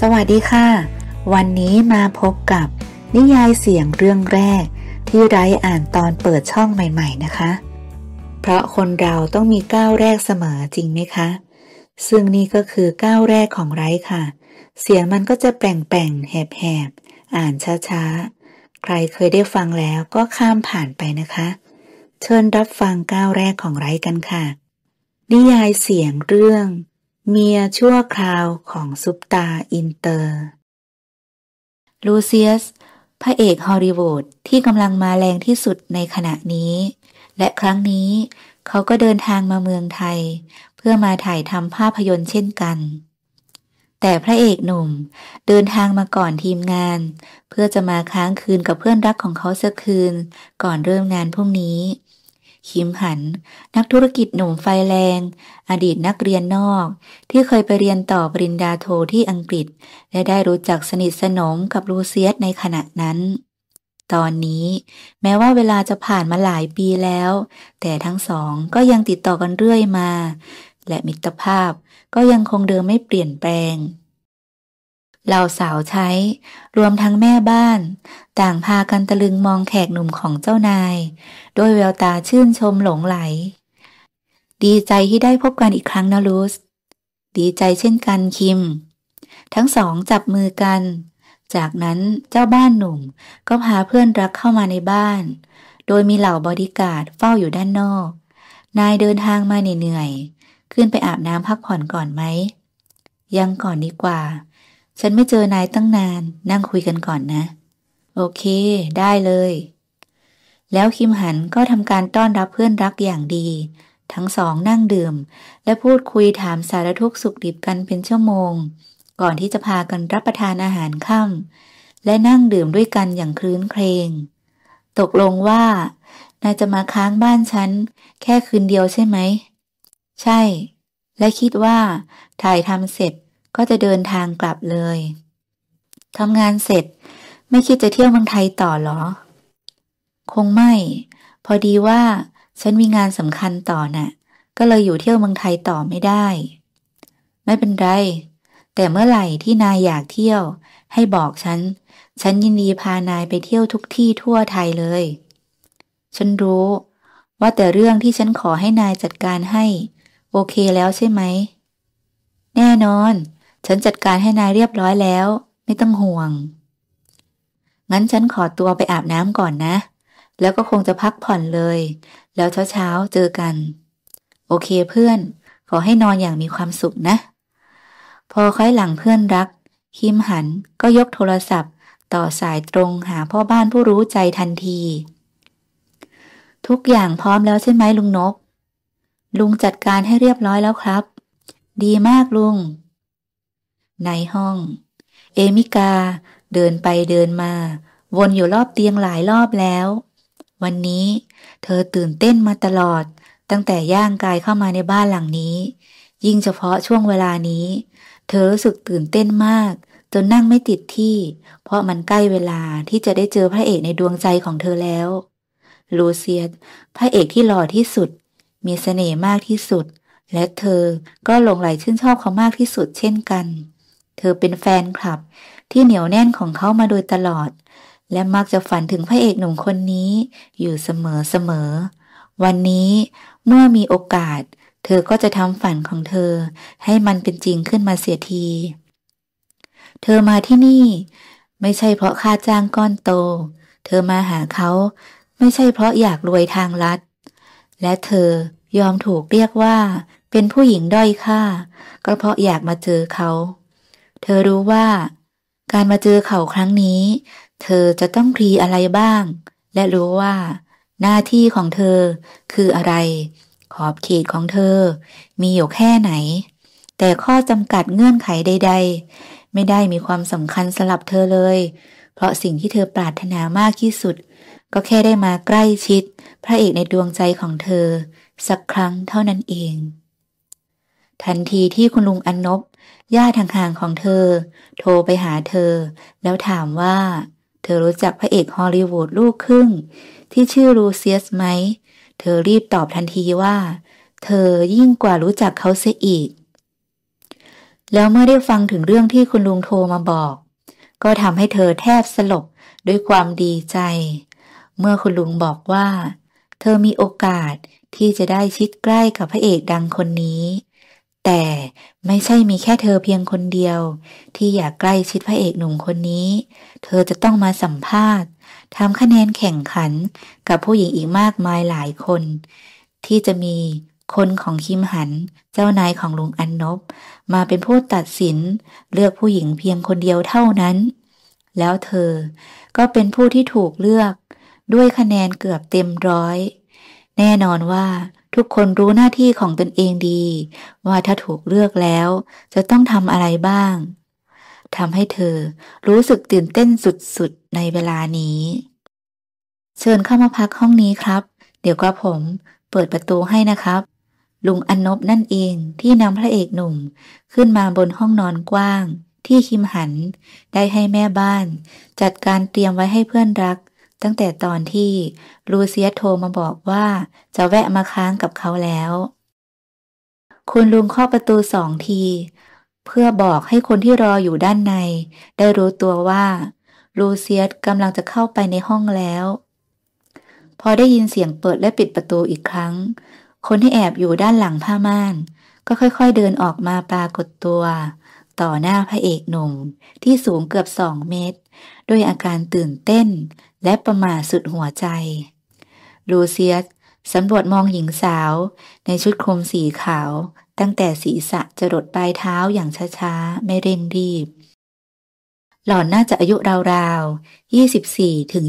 สวัสดีค่ะ วันนี้มาพบกับนิยายเสียงเรื่องแรกที่ไร้อ่านตอนเปิดช่องใหม่ๆนะคะ เพราะคนเราต้องมีก้าวแรกเสมอจริงไหมคะ ซึ่งนี่ก็คือก้าวแรกของไร้ค่ะ เสียงมันก็จะแป่งๆแหบๆ อ่านช้าๆใครเคยได้ฟังแล้วก็ข้ามผ่านไปนะคะ เชิญรับฟังก้าวแรกของไร้กันค่ะ นิยายเสียงเรื่องเมียชั่วคราวของซุปตาอินเตอร์ ลูเซียส พระเอกฮอลลีวูดที่กำลังมาแรงที่สุดในขณะนี้ และครั้งนี้เขาก็เดินทางมาเมืองไทย เพื่อมาถ่ายทำภาพยนตร์เช่นกัน แต่พระเอกหนุ่มเดินทางมาก่อนทีมงาน เพื่อจะมาค้างคืนกับเพื่อนรักของเขาสักคืนก่อนเริ่มงานพรุ่งนี้คิมหัน นักธุรกิจหนุ่มไฟแรง อดีตนักเรียนนอก ที่เคยไปเรียนต่อปริญญาโทที่อังกฤษ และได้รู้จักสนิทสนมกับลูเซียสในขณะนั้น ตอนนี้แม้ว่าเวลาจะผ่านมาหลายปีแล้ว แต่ทั้งสองก็ยังติดต่อกันเรื่อยมา และมิตรภาพก็ยังคงเดิมไม่เปลี่ยนแปลง เหล่าสาวใช้ รวมทั้งแม่บ้านต่างพากันตะลึงมองแขกหนุ่มของเจ้านายด้วยแววตาชื่นชมหลงไหล ดีใจที่ได้พบกันอีกครั้งนะลูสดีใจเช่นกันคิม ทั้งสองจับมือกัน จากนั้นเจ้าบ้านหนุ่มก็พาเพื่อนรักเข้ามาในบ้าน โดยมีเหล่าบอดี้การ์ดเฝ้าอยู่ด้านนอก นายเดินทางมาเหนื่อยๆ ขึ้นไปอาบน้ำพักผ่อนก่อนไหม ยังก่อนดีกว่า ฉันไม่เจอนายตั้งนาน นั่งคุยกันก่อนนะโอเค ได้เลย แล้วคิมหันก็ทำการต้อนรับเพื่อนรักอย่างดี ทั้งสองนั่งดื่มและพูดคุยถามสารทุกสุขดิบกันเป็นชั่วโมง ก่อนที่จะพากันรับประทานอาหารค่ำและนั่งดื่มด้วยกันอย่างคลื้นเครงตกลงว่า นายจะมาค้างบ้านฉันแค่คืนเดียวใช่ไหม ใช่ และคิดว่า ถ่ายทำเสร็จก็จะเดินทางกลับเลย ทำงานเสร็จไม่คิดจะเที่ยวเมืองไทยต่อหรอ คงไม่ พอดีว่าฉันมีงานสำคัญต่อนะ่ะก็เลยอยู่เที่ยวเมืองไทยต่อไม่ได้ ไม่เป็นไร แต่เมื่อไหร่ที่นายอยากเที่ยว ให้บอกฉัน ฉันยินดีพานายไปเที่ยวทุกที่ทั่วไทยเลย ฉันรู้ ว่าแต่เรื่องที่ฉันขอให้นายจัดการให้ โอเคแล้วใช่ไหม แน่นอน ฉันจัดการให้นายเรียบร้อยแล้ว ไม่ต้องห่วงงั้นฉันขอตัวไปอาบน้ำก่อนนะ แล้วก็คงจะพักผ่อนเลย แล้วเช้าๆเจอกัน โอเคเพื่อน ขอให้นอนอย่างมีความสุขนะ พอค่อยหลังเพื่อนรักคิมหันก็ยกโทรศัพท์ ต่อสายตรงหาพ่อบ้านผู้รู้ใจทันที ทุกอย่างพร้อมแล้วใช่ไหมลุงนบลุงจัดการให้เรียบร้อยแล้วครับ ดีมากลุง ในห้อง เอมิกาเดินไปเดินมา วนอยู่รอบเตียงหลายรอบแล้ว วันนี้ เธอตื่นเต้นมาตลอดตั้งแต่ย่างกายเข้ามาในบ้านหลังนี้ ยิ่งเฉพาะช่วงเวลานี้ เธอรู้สึกตื่นเต้นมาก จนนั่งไม่ติดที่ เพราะมันใกล้เวลาที่จะได้เจอพระเอกในดวงใจของเธอแล้ว ลูเซียสพระเอกที่หล่อที่สุด มีเสน่ห์มากที่สุด และเธอก็หลงไหลชื่นชอบเขามากที่สุด เช่นกันเธอเป็นแฟนคลับที่เหนียวแน่นของเขามาโดยตลอด และมักจะฝันถึงพระเอกหนุ่มคนนี้อยู่เสมอเสมอ วันนี้เมื่อมีโอกาส เธอก็จะทำฝันของเธอให้มันเป็นจริงขึ้นมาเสียที เธอมาที่นี่ ไม่ใช่เพราะค่าจ้างก้อนโต เธอมาหาเขาไม่ใช่เพราะอยากรวยทางลัด และเธอยอมถูกเรียกว่าเป็นผู้หญิงด้อยค่าก็เพราะอยากมาเจอเขาเธอรู้ว่าการมาเจอเขาครั้งนี้ เธอจะต้องพลีอะไรบ้าง และรู้ว่า หน้าที่ของเธอคืออะไรขอบเขตของเธอ มีอยู่แค่ไหน แต่ข้อจำกัดเงื่อนไขใด ๆ ไม่ได้มีความสำคัญสลับเธอเลย เพราะสิ่งที่เธอปรารถนามากที่สุด ก็แค่ได้มาใกล้ชิด พระเอกในดวงใจของเธอ สักครั้งเท่านั้นเอง ทันทีที่คุณลุงอนนบญาติห่างๆของเธอโทรไปหาเธอ แล้วถามว่า เธอรู้จักพระเอกฮอลลีวูดลูกครึ่ง ที่ชื่อรูเซียสไหม เธอรีบตอบทันทีว่า เธอยิ่งกว่ารู้จักเขาเสียอีก แล้วเมื่อได้ฟังถึงเรื่องที่คุณลุงโทรมาบอก ก็ทำให้เธอแทบสลบด้วยความดีใจ เมื่อคุณลุงบอกว่า เธอมีโอกาสที่จะได้ชิดใกล้กับพระเอกดังคนนี้แต่ไม่ใช่มีแค่เธอเพียงคนเดียว ที่อยากใกล้ชิดพระเอกหนุ่มคนนี้ เธอจะต้องมาสัมภาษณ์ทำคะแนนแข่งขันกับผู้หญิงอีกมากมายหลายคน ที่จะมีคนของคิมหันเจ้านายของลุงอันนบ มาเป็นผู้ตัดสินเลือกผู้หญิงเพียงคนเดียวเท่านั้น แล้วเธอก็เป็นผู้ที่ถูกเลือก ด้วยคะแนนเกือบเต็มร้อยแน่นอนว่าทุกคนรู้หน้าที่ของตนเองดี ว่าถ้าถูกเลือกแล้ว จะต้องทำอะไรบ้างทำให้เธอรู้สึกตื่นเต้นสุด ๆ ในเวลานี้ เชิญเข้ามาพักห้องนี้ครับ เดี๋ยวก็ผม เปิดประตูให้นะครับลุงอนนบนั่นเองที่นำพระเอกหนุ่ม ขึ้นมาบนห้องนอนกว้าง ที่คิมหัน ได้ให้แม่บ้าน จัดการเตรียมไว้ให้เพื่อนรักตั้งแต่ตอนที่ลูเซียโทรมาบอกว่าจะแวะมาค้างกับเขาแล้ว คุณลุงเคาะประตูสองที เพื่อบอกให้คนที่รออยู่ด้านใน ได้รู้ตัวว่าลูเซียสกำลังจะเข้าไปในห้องแล้ว พอได้ยินเสียงเปิดและปิดประตูอีกครั้ง คนที่แอบอยู่ด้านหลังผ้าม่าน ก็ค่อยๆเดินออกมาปรากฏตัว ต่อหน้าพระเอกหนุ่มที่สูงเกือบสองเมตรด้วยอาการตื่นเต้นและประมาสุดหัวใจ รูเซียส สำรวจมองหญิงสาว ในชุดคลุมสีขาว ตั้งแต่ศีรษะจรดปลายเท้าอย่างช้าๆ ไม่เร่งรีบ หล่อนน่าจะอายุราวๆ24ถึง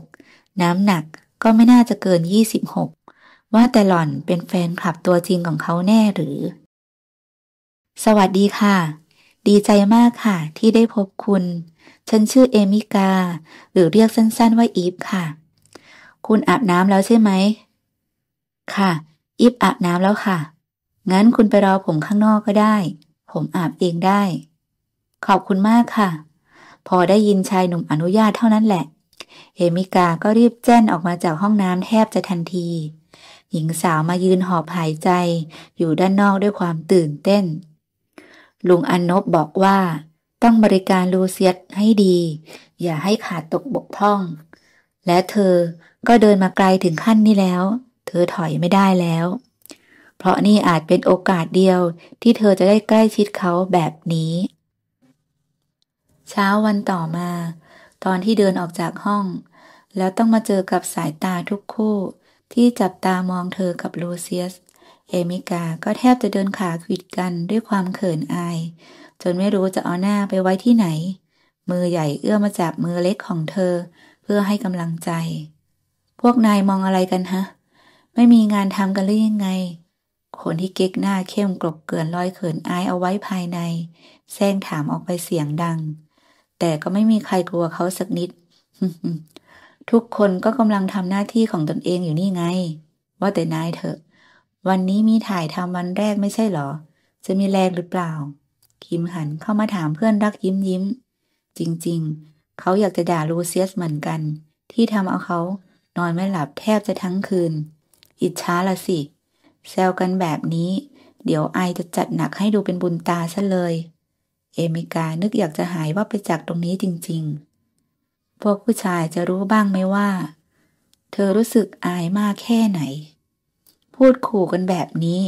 26 น้ำหนักก็ไม่น่าจะเกิน 26 ว่าแต่หล่อนเป็นแฟนคลับตัวจริงของเขาแน่หรือ สวัสดีค่ะดีใจมากค่ะที่ได้พบคุณ ฉันชื่อเอมิกา หรือเรียกสั้นๆว่าอีฟค่ะ คุณอาบน้ำแล้วใช่ไหม ค่ะ อีฟอาบน้ำแล้วค่ะ งั้นคุณไปรอผมข้างนอกก็ได้ ผมอาบเองได้ ขอบคุณมากค่ะ พอได้ยินชายหนุ่มอนุญาตเท่านั้นแหละ เอมิกาก็รีบแจ้นออกมาจากห้องน้ำแทบจะทันที หญิงสาวมายืนหอบหายใจอยู่ด้านนอกด้วยความตื่นเต้นลุงอนนบบอกว่าต้องบริการลูเซียสให้ดี อย่าให้ขาดตกบกพร่อง และเธอก็เดินมาไกลถึงขั้นนี้แล้ว เธอถอยไม่ได้แล้ว เพราะนี่อาจเป็นโอกาสเดียวที่เธอจะได้ใกล้ชิดเขาแบบนี้ เช้าวันต่อมา ตอนที่เดินออกจากห้อง แล้วต้องมาเจอกับสายตาทุกคู่ที่จับตามองเธอกับลูเซียสเอมิกาก็แทบจะเดินขาขวิดกันด้วยความเขินอาย จนไม่รู้จะเอาหน้าไปไว้ที่ไหน มือใหญ่เอื้อมาจับมือเล็กของเธอ เพื่อให้กำลังใจ พวกนายมองอะไรกันฮะ ไม่มีงานทำกันหรือยังไง คนที่เก๊กหน้าเข้มกลบเกลื่อนรอยเขินอายเอาไว้ภายในแซงถามออกไปเสียงดัง แต่ก็ไม่มีใครกลัวเขาสักนิด ทุกคนก็กำลังทำหน้าที่ของตนเองอยู่นี่ไง ว่าแต่นายเถอะวันนี้มีถ่ายทำวันแรกไม่ใช่หรอ จะมีแรงหรือเปล่า คิมหันเข้ามาถามเพื่อนรักยิ้มยิ้ม จริงๆ เขาอยากจะด่าลูเซียสเหมือนกัน ที่ทำเอาเขานอนไม่หลับแทบจะทั้งคืน อิจฉาละสิ แซวกันแบบนี้ เดี๋ยวไอจะจัดหนักให้ดูเป็นบุญตาซะเลย เอเมิกานึกอยากจะหายว่าไปจากตรงนี้จริงๆ พวกผู้ชายจะรู้บ้างไหมว่า เธอรู้สึกอายมากแค่ไหนพูดขู่กันแบบนี้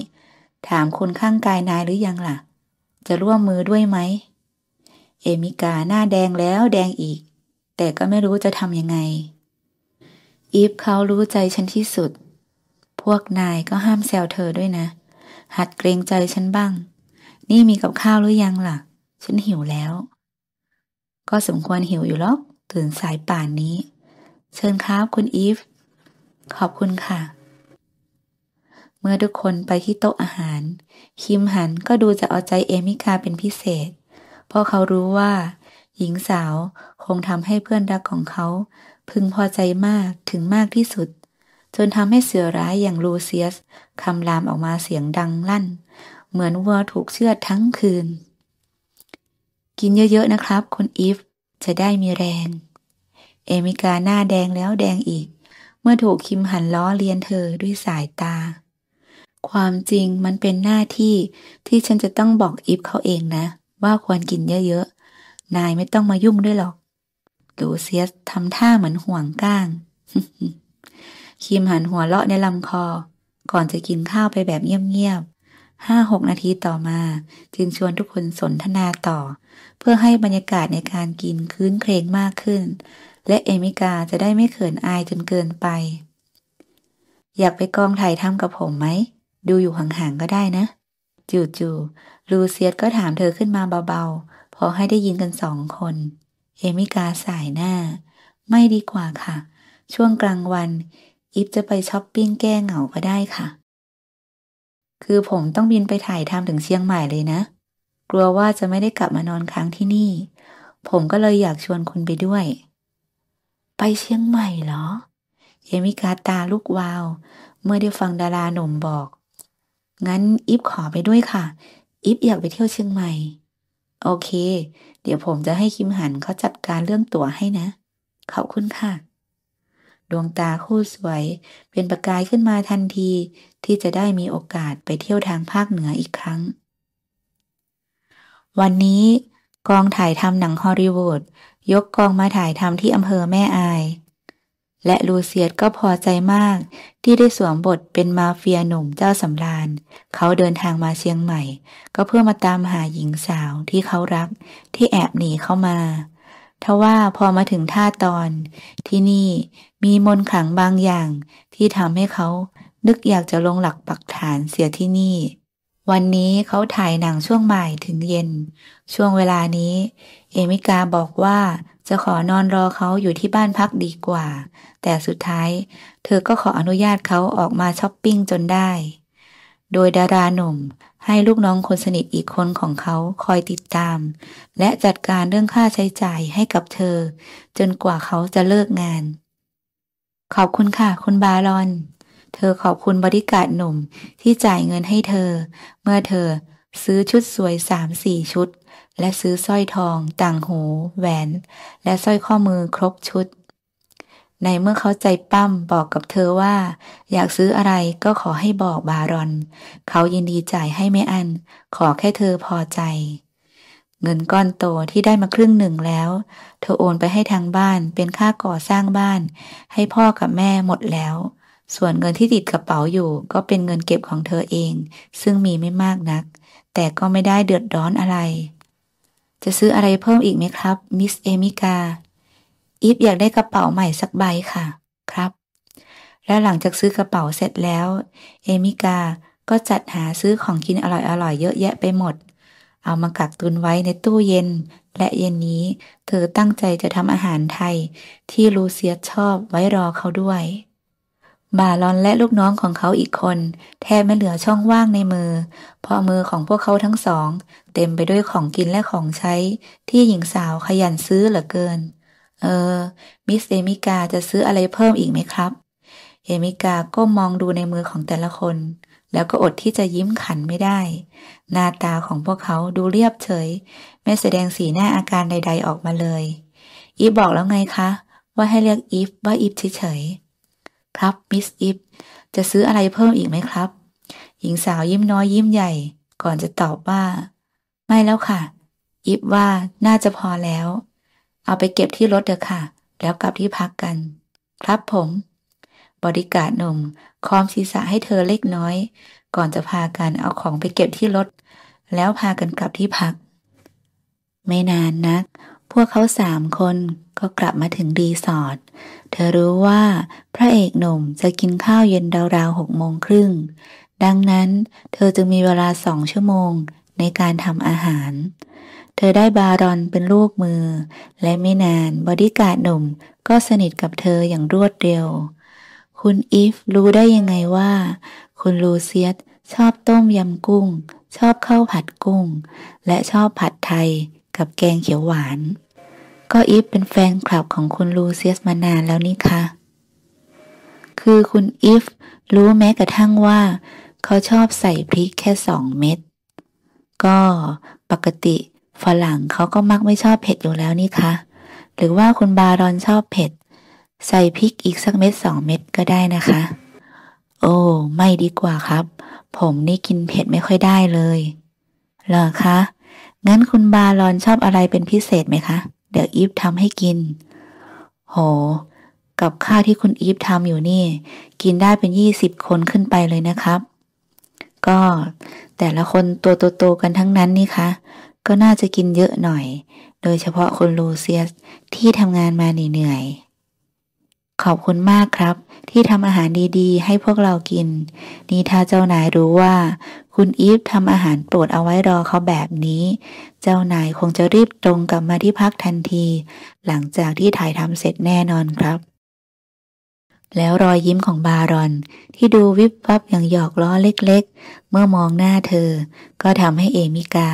ถามคนข้างกายนายหรือยังล่ะจะร่วมมือด้วยไหม เอมิกาหน้าแดงแล้วแดงอีก แต่ก็ไม่รู้จะทำยังไง อีฟเขารู้ใจฉันที่สุด พวกนายก็ห้ามแซวเธอด้วยนะ หัดเกรงใจฉันบ้าง นี่มีกับข้าวหรือยังล่ะฉันหิวแล้ว ก็สมควรหิวอยู่หรอกตื่นสายป่านนี้ เชิญครับคุณอีฟ ขอบคุณค่ะเมื่อทุกคนไปที่โต๊ะอาหาร คิมหันก็ดูจะเอาใจเอมิกาเป็นพิเศษ เพราะเขารู้ว่า หญิงสาวคงทำให้เพื่อนรักของเขา พึงพอใจมากถึงมากที่สุด จนทำให้เสือร้ายอย่างลูเซียส คำรามออกมาเสียงดังลั่น เหมือนวัวถูกเชือดทั้งคืน กินเยอะๆนะครับคุณอีฟจะได้มีแรง เอมิกาหน้าแดงแล้วแดงอีก เมื่อถูกคิมหันล้อเลียนเธอด้วยสายตาความจริงมันเป็นหน้าที่ที่ฉันจะต้องบอกอีฟเขาเองนะ ว่าควรกินเยอะๆ นายไม่ต้องมายุ่งด้วยหรอกลูเซียสทำท่าเหมือนห่วงก้าง คิมหันหัวเลาะในลำคอ ก่อนจะกินข้าวไปแบบเงียบๆห้าหกนาทีต่อมา จึงชวนทุกคนสนทนาต่อ เพื่อให้บรรยากาศในการกินคืนเครงมากขึ้น และเอมิกาจะได้ไม่เขินอายจนเกินไป อยากไปกองถ่ายทำกับผมไหมดูอยู่ห่างๆก็ได้นะจู่ๆลูเซียสก็ถามเธอขึ้นมาเบาๆ พอให้ได้ยินกันสองคน เอมิกาสายหน้า ไม่ดีกว่าค่ะ ช่วงกลางวัน อิฟจะไปช้อปปิ้งแก้เหงาก็ได้ค่ะ คือผมต้องบินไปถ่ายทำถึงเชียงใหม่เลยนะ กลัวว่าจะไม่ได้กลับมานอนค้างที่นี่ ผมก็เลยอยากชวนคุณไปด้วย ไปเชียงใหม่เหรอ เอมิกาตาลูกวาว เมื่อได้ฟังดาราหนุ่มบอกงั้น อิฟขอไปด้วยค่ะ อิฟอยากไปเที่ยวเชียงใหม่ โอเค เดี๋ยวผมจะให้ คิมหันเขาจัดการเรื่องตั๋วให้นะ ขอบคุณค่ะ ดวงตาคู่ สวย เป็นประกายขึ้นมาทันที ที่จะได้มีโอกาสไปเที่ยวทางภาคเหนืออีกครั้ง วันนี้ กองถ่ายทำหนัง ฮอลลีวูดยกกองมาถ่ายทำที่อำเภอแม่อายและลูเซียสก็พอใจมาก ที่ได้สวมบทเป็นมาเฟียหนุ่มเจ้าสำราญเขาเดินทางมาเชียงใหม่ ก็เพื่อมาตามหาหญิงสาวที่เขารักที่แอบหนีเข้ามา ทว่าพอมาถึงท่าตอน ที่นี่มีมนขังบางอย่าง ที่ทำให้เขานึกอยากจะลงหลักปักฐานเสียที่นี่ วันนี้เขาถ่ายหนังช่วงบ่ายถึงเย็น ช่วงเวลานี้ เอมิกาบอกว่าจะขอนอนรอเขาอยู่ที่บ้านพักดีกว่า แต่สุดท้าย เธอก็ขออนุญาตเขาออกมาช้อปปิ้งจนได้ โดยดาราหนุ่มให้ลูกน้องคนสนิทอีกคนของเขาคอยติดตาม และจัดการเรื่องค่าใช้จ่ายให้กับเธอ จนกว่าเขาจะเลิกงาน ขอบคุณค่ะ คุณบารอน เธอขอบคุณบริการหนุ่มที่จ่ายเงินให้เธอ เมื่อเธอซื้อชุดสวยสามสี่ชุดและซื้อสร้อยทอง ต่างหู แหวน และสร้อยข้อมือครบชุด ในเมื่อเขาใจปั้มบอกกับเธอว่า อยากซื้ออะไรก็ขอให้บอกบารอน เขายินดีจ่ายให้ไม่อัน ขอแค่เธอพอใจ เงินก้อนโตที่ได้มาครึ่งหนึ่งแล้ว เธอโอนไปให้ทางบ้านเป็นค่าก่อสร้างบ้าน ให้พ่อกับแม่หมดแล้ว ส่วนเงินที่ติดกระเป๋าอยู่ ก็เป็นเงินเก็บของเธอเอง ซึ่งมีไม่มากนัก แต่ก็ไม่ได้เดือดร้อนอะไรจะซื้ออะไรเพิ่มอีกไหมครับ มิสเอมิกา อีฟอยากได้กระเป๋าใหม่สักใบค่ะ ครับ และหลังจากซื้อกระเป๋าเสร็จแล้ว เอมิกาก็จัดหาซื้อของกินอร่อยๆ เยอะแยะไปหมด เอามากักตุนไว้ในตู้เย็น และเย็นนี้เธอตั้งใจจะทำอาหารไทย ที่ลูเซียชอบไว้รอเขาด้วยบาลอนและลูกน้องของเขาอีกคน แทบไม่เหลือช่องว่างในมือ เพราะมือของพวกเขาทั้งสอง เต็มไปด้วยของกินและของใช้ที่หญิงสาวขยันซื้อเหลือเกิน เออมิสเอมิกาจะซื้ออะไรเพิ่มอีกไหมครับเอมิกาก็มองดูในมือของแต่ละคน แล้วก็อดที่จะยิ้มขันไม่ได้ หน้าตาของพวกเขาดูเรียบเฉยไม่แสดงสีหน้าอาการใด ๆ ออกมาเลยอีฟบอกแล้วไงคะ ว่าให้เรียกอีฟว่าอีฟเฉยครับมิสอิฟจะซื้ออะไรเพิ่มอีกไหมครับ หญิงสาวยิ้มน้อยยิ้มใหญ่ก่อนจะตอบว่า ไม่แล้วค่ะอิฟว่าน่าจะพอแล้วเอาไปเก็บที่รถเถอะค่ะ แล้วกลับที่พักกันครับผม บริการหนุ่มคอมศีรษะให้เธอเล็กน้อย ก่อนจะพากันเอาของไปเก็บที่รถแล้วพากันกลับที่พัก ไม่นานนักพวกเขาสามคนก็กลับมาถึงรีสอร์ทเธอรู้ว่า พระเอกหนุ่มจะกินข้าวเย็นราวๆหกโมงครึ่ง ดังนั้น เธอจึงมีเวลาสองชั่วโมงในการทำอาหาร เธอได้บารอนเป็นลูกมือ และไม่นานบอดี้การ์ดหนุ่มก็สนิทกับเธออย่างรวดเร็ว คุณอีฟรู้ได้ยังไงว่า คุณลูเซียสชอบต้มยำกุ้ง ชอบข้าวผัดกุ้ง และชอบผัดไทย กับแกงเขียวหวานก็อีฟเป็นแฟนคลับของคุณลูเซียสมานานแล้วนี่คะคือคุณอีฟรู้แม้กระทั่งว่า เขาชอบใส่พริกแค่สองเม็ด ก็ปกติ ฝรั่งเขาก็มักไม่ชอบเผ็ดอยู่แล้วนี่คะหรือว่าคุณบารอนชอบเผ็ด ใส่พริกอีกสักเม็ดสองเม็ดก็ได้นะคะ โอ้ไม่ดีกว่าครับ ผมนี่กินเผ็ดไม่ค่อยได้เลย เหรอคะ งั้นคุณบารอนชอบอะไรเป็นพิเศษไหมคะเดี๋ยวอีฟทำให้กิน โห กับข้าวที่คุณอีฟทำอยู่นี่ กินได้เป็นยี่สิบคนขึ้นไปเลยนะครับ ก็แต่ละคนตัวโตๆกันทั้งนั้นนี่คะ ก็น่าจะกินเยอะหน่อย โดยเฉพาะคุณลูเซียส ที่ทำงานมาเหนื่อยๆขอบคุณมากครับที่ทำอาหารดีๆให้พวกเรากิน นี่ถ้าเจ้านายรู้ว่า คุณอีฟทำอาหารโปรดเอาไว้รอเขาแบบนี้ เจ้านายคงจะรีบตรงกลับมาที่พักทันที หลังจากที่ถ่ายทำเสร็จแน่นอนครับ แล้วรอยยิ้มของบารอนที่ดูวิบวับอย่าง หยอกล้อเล็ก ๆ เมื่อมองหน้าเธอก็ทำให้เอมิกา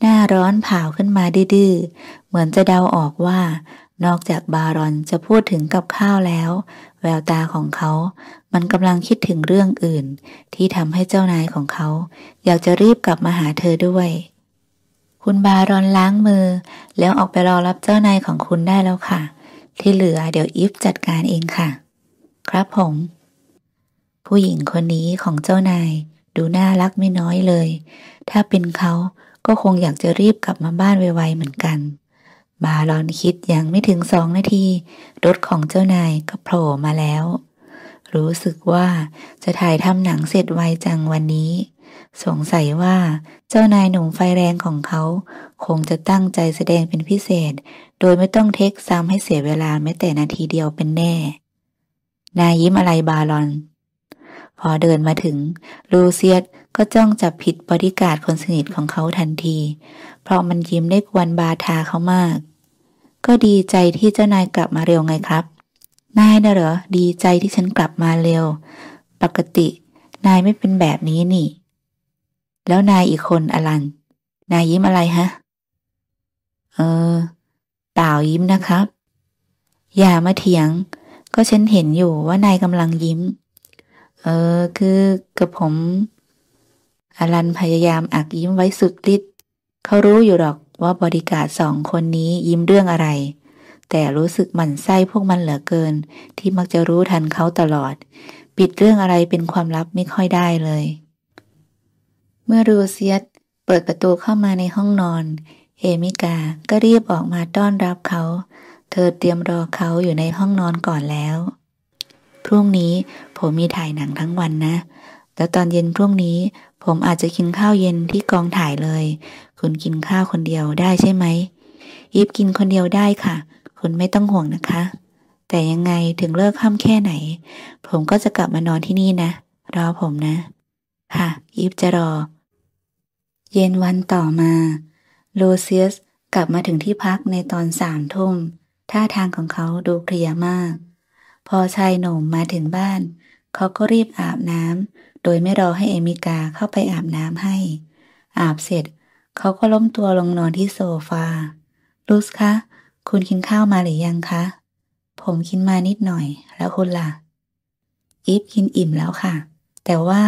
หน้าร้อนเผาขึ้นมาดื้อเหมือนจะเดาออกว่านอกจากบารอนจะพูดถึงกับข้าวแล้ว แววตาของเขา มันกำลังคิดถึงเรื่องอื่น ที่ทำให้เจ้านายของเขา อยากจะรีบ กลับ มา หาเธอด้วย คุณบารอนล้างมือ แล้วออกไปรอรับเจ้า นายของคุณได้แล้วค่ะ ที่เหลือ เดี๋ยวอีฟจัดการเองค่ะ ครับผม ผู้หญิงคนนี้ของเจ้านายดูน่ารักไม่น้อยเลย ถ้าเป็นเขาก็คงอยากจะรีบกลับมาบ้านไวๆเหมือนกันบาลอนคิดยังไม่ถึงสองนาที รถของเจ้านายก็โผล่มาแล้ว รู้สึกว่าจะถ่ายทำหนังเสร็จไวจังวันนี้ สงสัยว่าเจ้านายหนุ่มไฟแรงของเขา คงจะตั้งใจแสดงเป็นพิเศษ โดยไม่ต้องเทคซ้ำให้เสียเวลาแม้แต่นาทีเดียวเป็นแน่ นายยิ้มอะไรบาลอน พอเดินมาถึง ลูเซียตก็จ้องจับผิดบริการคนสนิทของเขาทันที เพราะมันยิ้มได้กวนบาทาเขามากก็ดีใจที่เจ้านายกลับมาเร็วไงครับ นายนะเหรอ ดีใจที่ฉันกลับมาเร็ว ปกติ นายไม่เป็นแบบนี้นี่ แล้วนายอีกคนอลัน นายยิ้มอะไรฮะ เออเปล่ายิ้มนะครับ อย่ามาเถียง ก็ฉันเห็นอยู่ว่านายกำลังยิ้ม เออคือกระผม อลันพยายามอักยิ้มไว้สุดฤทธิ์เขารู้อยู่หรอกว่าบริการสองคนนี้ยิ้มเรื่องอะไร แต่รู้สึกหมั่นไส้พวกมันเหลือเกิน ที่มักจะรู้ทันเขาตลอด ปิดเรื่องอะไรเป็นความลับไม่ค่อยได้เลย เมื่อรูเซียตเปิดประตูเข้ามาในห้องนอนเอมิกาก็รีบออกมาต้อนรับเขา เธอเตรียมรอเขาอยู่ในห้องนอนก่อนแล้วพรุ่งนี้ผมมีถ่ายหนังทั้งวันนะแล้วตอนเย็นพรุ่งนี้ ผมอาจจะกินข้าวเย็นที่กองถ่ายเลยคุณกินข้าวคนเดียวได้ใช่ไหม อีฟกินคนเดียวได้ค่ะ คุณไม่ต้องห่วงนะคะ แต่ยังไงถึงเลิกห้ามแค่ไหน ผมก็จะกลับมานอนที่นี่นะ รอผมนะ ค่ะ อีฟจะรอ เย็นวันต่อมาโลเซียส กลับมาถึงที่พักในตอนสามทุ่มท่าทางของเขาดูเคลียมาก พอชายหนุ่มมาถึงบ้าน เขาก็รีบอาบน้ำ โดยไม่รอให้เอมิกาเข้าไปอาบน้ำให้ อาบเสร็จเขาก็ล้มตัวลงนอนที่โซฟา ลูสคะ คุณกินข้าวมาหรือยังคะ ผมกินมานิดหน่อย แล้วคุณล่ะอีฟกินอิ่มแล้วค่ะ แต่ว่า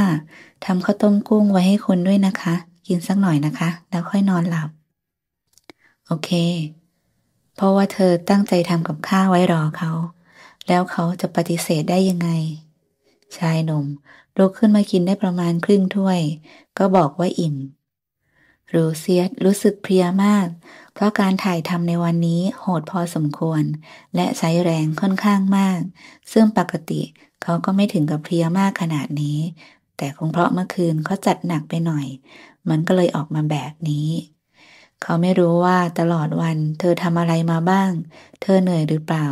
ทำข้าวต้มกุ้งไว้ให้คุณด้วยนะคะ กินสักหน่อยนะคะ แล้วค่อยนอนหลับ โอเค เพราะว่าเธอตั้งใจทำกับข้าวไว้รอเขา แล้วเขาจะปฏิเสธได้ยังไง ชายหนุ่มลุกขึ้นมากินได้ประมาณครึ่งถ้วย ก็บอกว่าอิ่มรรเซียสรู้สึกเพลียมาก เพราะการถ่ายทำในวันนี้โหดพอสมควร และใช้แรงค่อนข้างมาก ซึ่งปกติเขาก็ไม่ถึงกับเพลียมากขนาดนี้ แต่คงเพราะเมื่อคืนเขาจัดหนักไปหน่อย มันก็เลยออกมาแบบนี้ เขาไม่รู้ว่าตลอดวันเธอทำอะไรมาบ้าง เธอเหนื่อยหรือเปล่า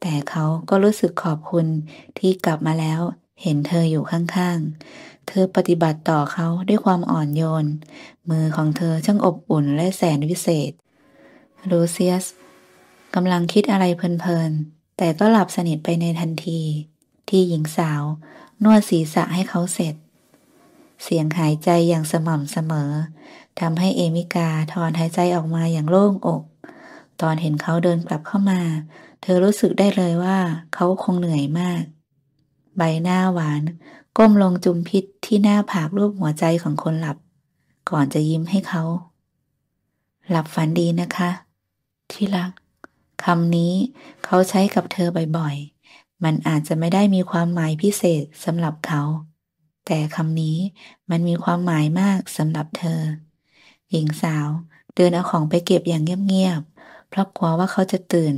แต่เขาก็รู้สึกขอบคุณที่กลับมาแล้วเห็นเธออยู่ข้างๆ เธอปฏิบัติต่อเขาด้วยความอ่อนโยน มือของเธอช่างอบอุ่นและแสนวิเศษลูเซียสกำลังคิดอะไรเพลินๆ แต่ก็หลับสนิทไปในทันที ที่หญิงสาวนวดศีรษะให้เขาเสร็จ เสียงหายใจอย่างสม่ำเสมอทำให้เอมิกาถอนหายใจออกมาอย่างโล่งอก ตอนเห็นเขาเดินกลับเข้ามา เธอรู้สึกได้เลยว่าเขาคงเหนื่อยมากใบหน้าหวาน ก้มลงจุมพิษที่หน้าผากรูปหัวใจของคนหลับ ก่อนจะยิ้มให้เขา หลับฝันดีนะคะ ที่รักคำนี้เขาใช้กับเธอบ่อยๆมันอาจจะไม่ได้มีความหมายพิเศษสำหรับเขา แต่คำนี้มันมีความหมายมากสำหรับเธอ หญิงสาว เดินเอาของไปเก็บอย่างเงียบ ๆ เพราะกลัวว่าเขาจะตื่น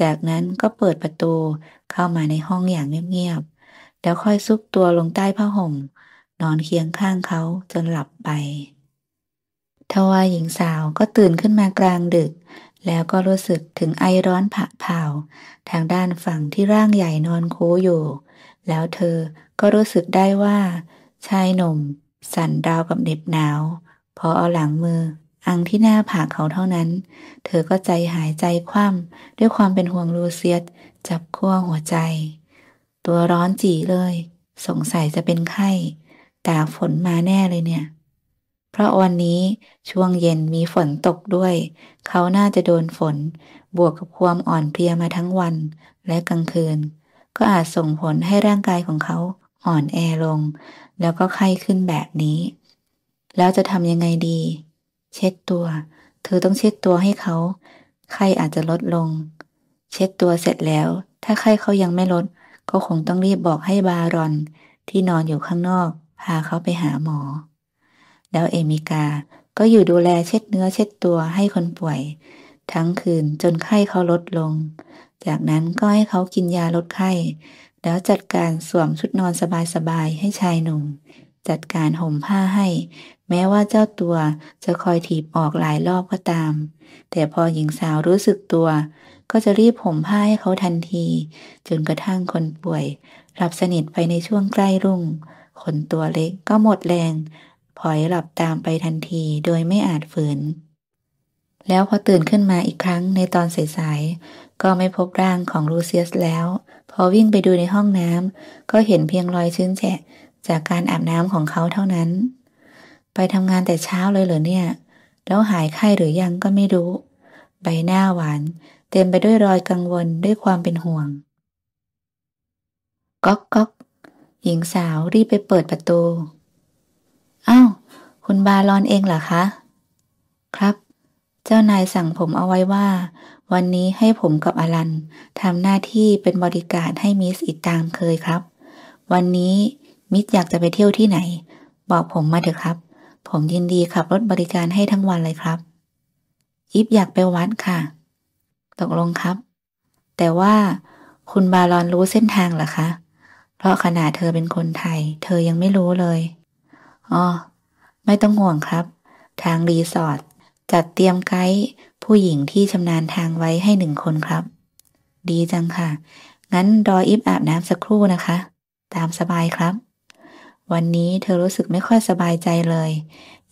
จากนั้นก็เปิดประตูเข้ามาในห้องอย่างเงียบ ๆแล้วค่อยซุบตัวลงใต้ผ้าห่มนอนเคียงข้างเขาจนหลับไป ทว่าหญิงสาวก็ตื่นขึ้นมากลางดึก แล้วก็รู้สึกถึงไอร้อนผะเผาทางด้านฝั่งที่ร่างใหญ่นอนโคูอยู่ แล้วเธอก็รู้สึกได้ว่า ชายหนุ่ม สั่นดาวกับเด็บหนาวพอเอาหลังมือ อังที่หน้าผากเขาเท่านั้น เธอก็ใจหายใจคว่ำด้วยความเป็นห่วงลูเซียสจับขั้วหัวใจตัวร้อนจีเลย สงสัยจะเป็นไข้ ตากฝนมาแน่เลยเนี่ย เพราะวันนี้ช่วงเย็นมีฝนตกด้วย เขาน่าจะโดนฝน บวกกับความอ่อนเพลียมาทั้งวันและกลางคืน ก็อาจส่งผลให้ร่างกายของเขา อ่อนแอลง แล้วก็ไข้ขึ้นแบบนี้ แล้วจะทำยังไงดี เช็ดตัว เธอต้องเช็ดตัวให้เขา ไข้อาจจะลดลง เช็ดตัวเสร็จแล้ว ถ้าไข้เขายังไม่ลดก็คงต้องรีบบอกให้บารอนที่นอนอยู่ข้างนอก พาเขาไปหาหมอ แล้วเอมิกาก็อยู่ดูแลเช็ดเนื้อเช็ดตัวให้คนป่วย ทั้งคืนจนไข้เขาลดลง จากนั้นก็ให้เขากินยาลดไข้ แล้วจัดการสวมชุดนอนสบายๆให้ชายหนุ่ม จัดการห่มผ้าให้แม้ว่าเจ้าตัวจะคอยถีบออกหลายรอบก็ตาม แต่พอหญิงสาวรู้สึกตัวก็จะรีบผมผ้าให้เขาทันทีจนกระทั่งคนป่วยหลับสนิทไปในช่วงใกล้รุ่งคนตัวเล็กก็หมดแรงพลอยหลับตามไปทันทีโดยไม่อาจฝืน แล้วพอตื่นขึ้นมาอีกครั้งในตอนสายๆก็ไม่พบร่างของลูเซียสแล้ว พอวิ่งไปดูในห้องน้ำ ก็เห็นเพียงรอยชื้นแฉะจากการอาบน้ำของเขาเท่านั้น ไปทำงานแต่เช้าเลยเหรอเนี่ย แล้วหายไข้หรือยังก็ไม่รู้ ใบหน้าหวานเต็มไปด้วยรอยกังวลด้วยความเป็นห่วง ก๊อกก๊อก หญิงสาวรีบไปเปิดประตู อ้าว คุณบาลอนเองเหรอคะ ครับ เจ้านายสั่งผมเอาไว้ว่า วันนี้ให้ผมกับอลันทำหน้าที่เป็นบริการให้มิสอีกตามเคยครับ วันนี้มิสอยากจะไปเที่ยวที่ไหน บอกผมมาเถอะครับ ผมยินดีขับรถบริการให้ทั้งวันเลยครับอิฟอยากไปวัดค่ะตกลงครับ แต่ว่าคุณบาลอนรู้เส้นทางหรอคะ เพราะขนาดเธอเป็นคนไทย เธอยังไม่รู้เลย อ๋อ ไม่ต้องห่วงครับ ทางรีสอร์ทจัดเตรียมไกด์ ผู้หญิงที่ชำนาญทางไว้ให้หนึ่งคนครับ ดีจังค่ะ งั้นรออิฟอาบน้ำสักครู่นะคะ ตามสบายครับ วันนี้เธอรู้สึกไม่ค่อยสบายใจเลย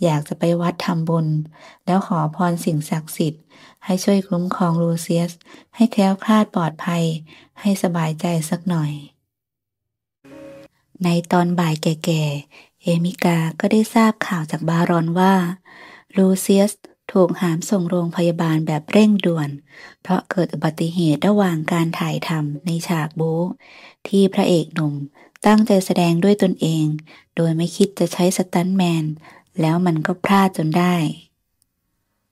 อยากจะไปวัดทำบุญแล้วขอพรสิ่งศักดิ์สิทธิ์ให้ช่วยคุ้มครองลูเซียส ให้แคล้วคลาดปลอดภัย ให้สบายใจสักหน่อย ในตอนบ่ายแก่ๆเอมิกาก็ได้ทราบข่าวจากบารอนว่า ลูเซียสถูกหามส่งโรงพยาบาลแบบเร่งด่วน เพราะเกิดอุบัติเหตุระหว่างการถ่ายทำในฉากบู๊ที่พระเอกหนุ่ม ตั้งใจแสดงด้วยตนเอง โดยไม่คิดจะใช้สตันแมนแล้วมันก็พลาดจนได้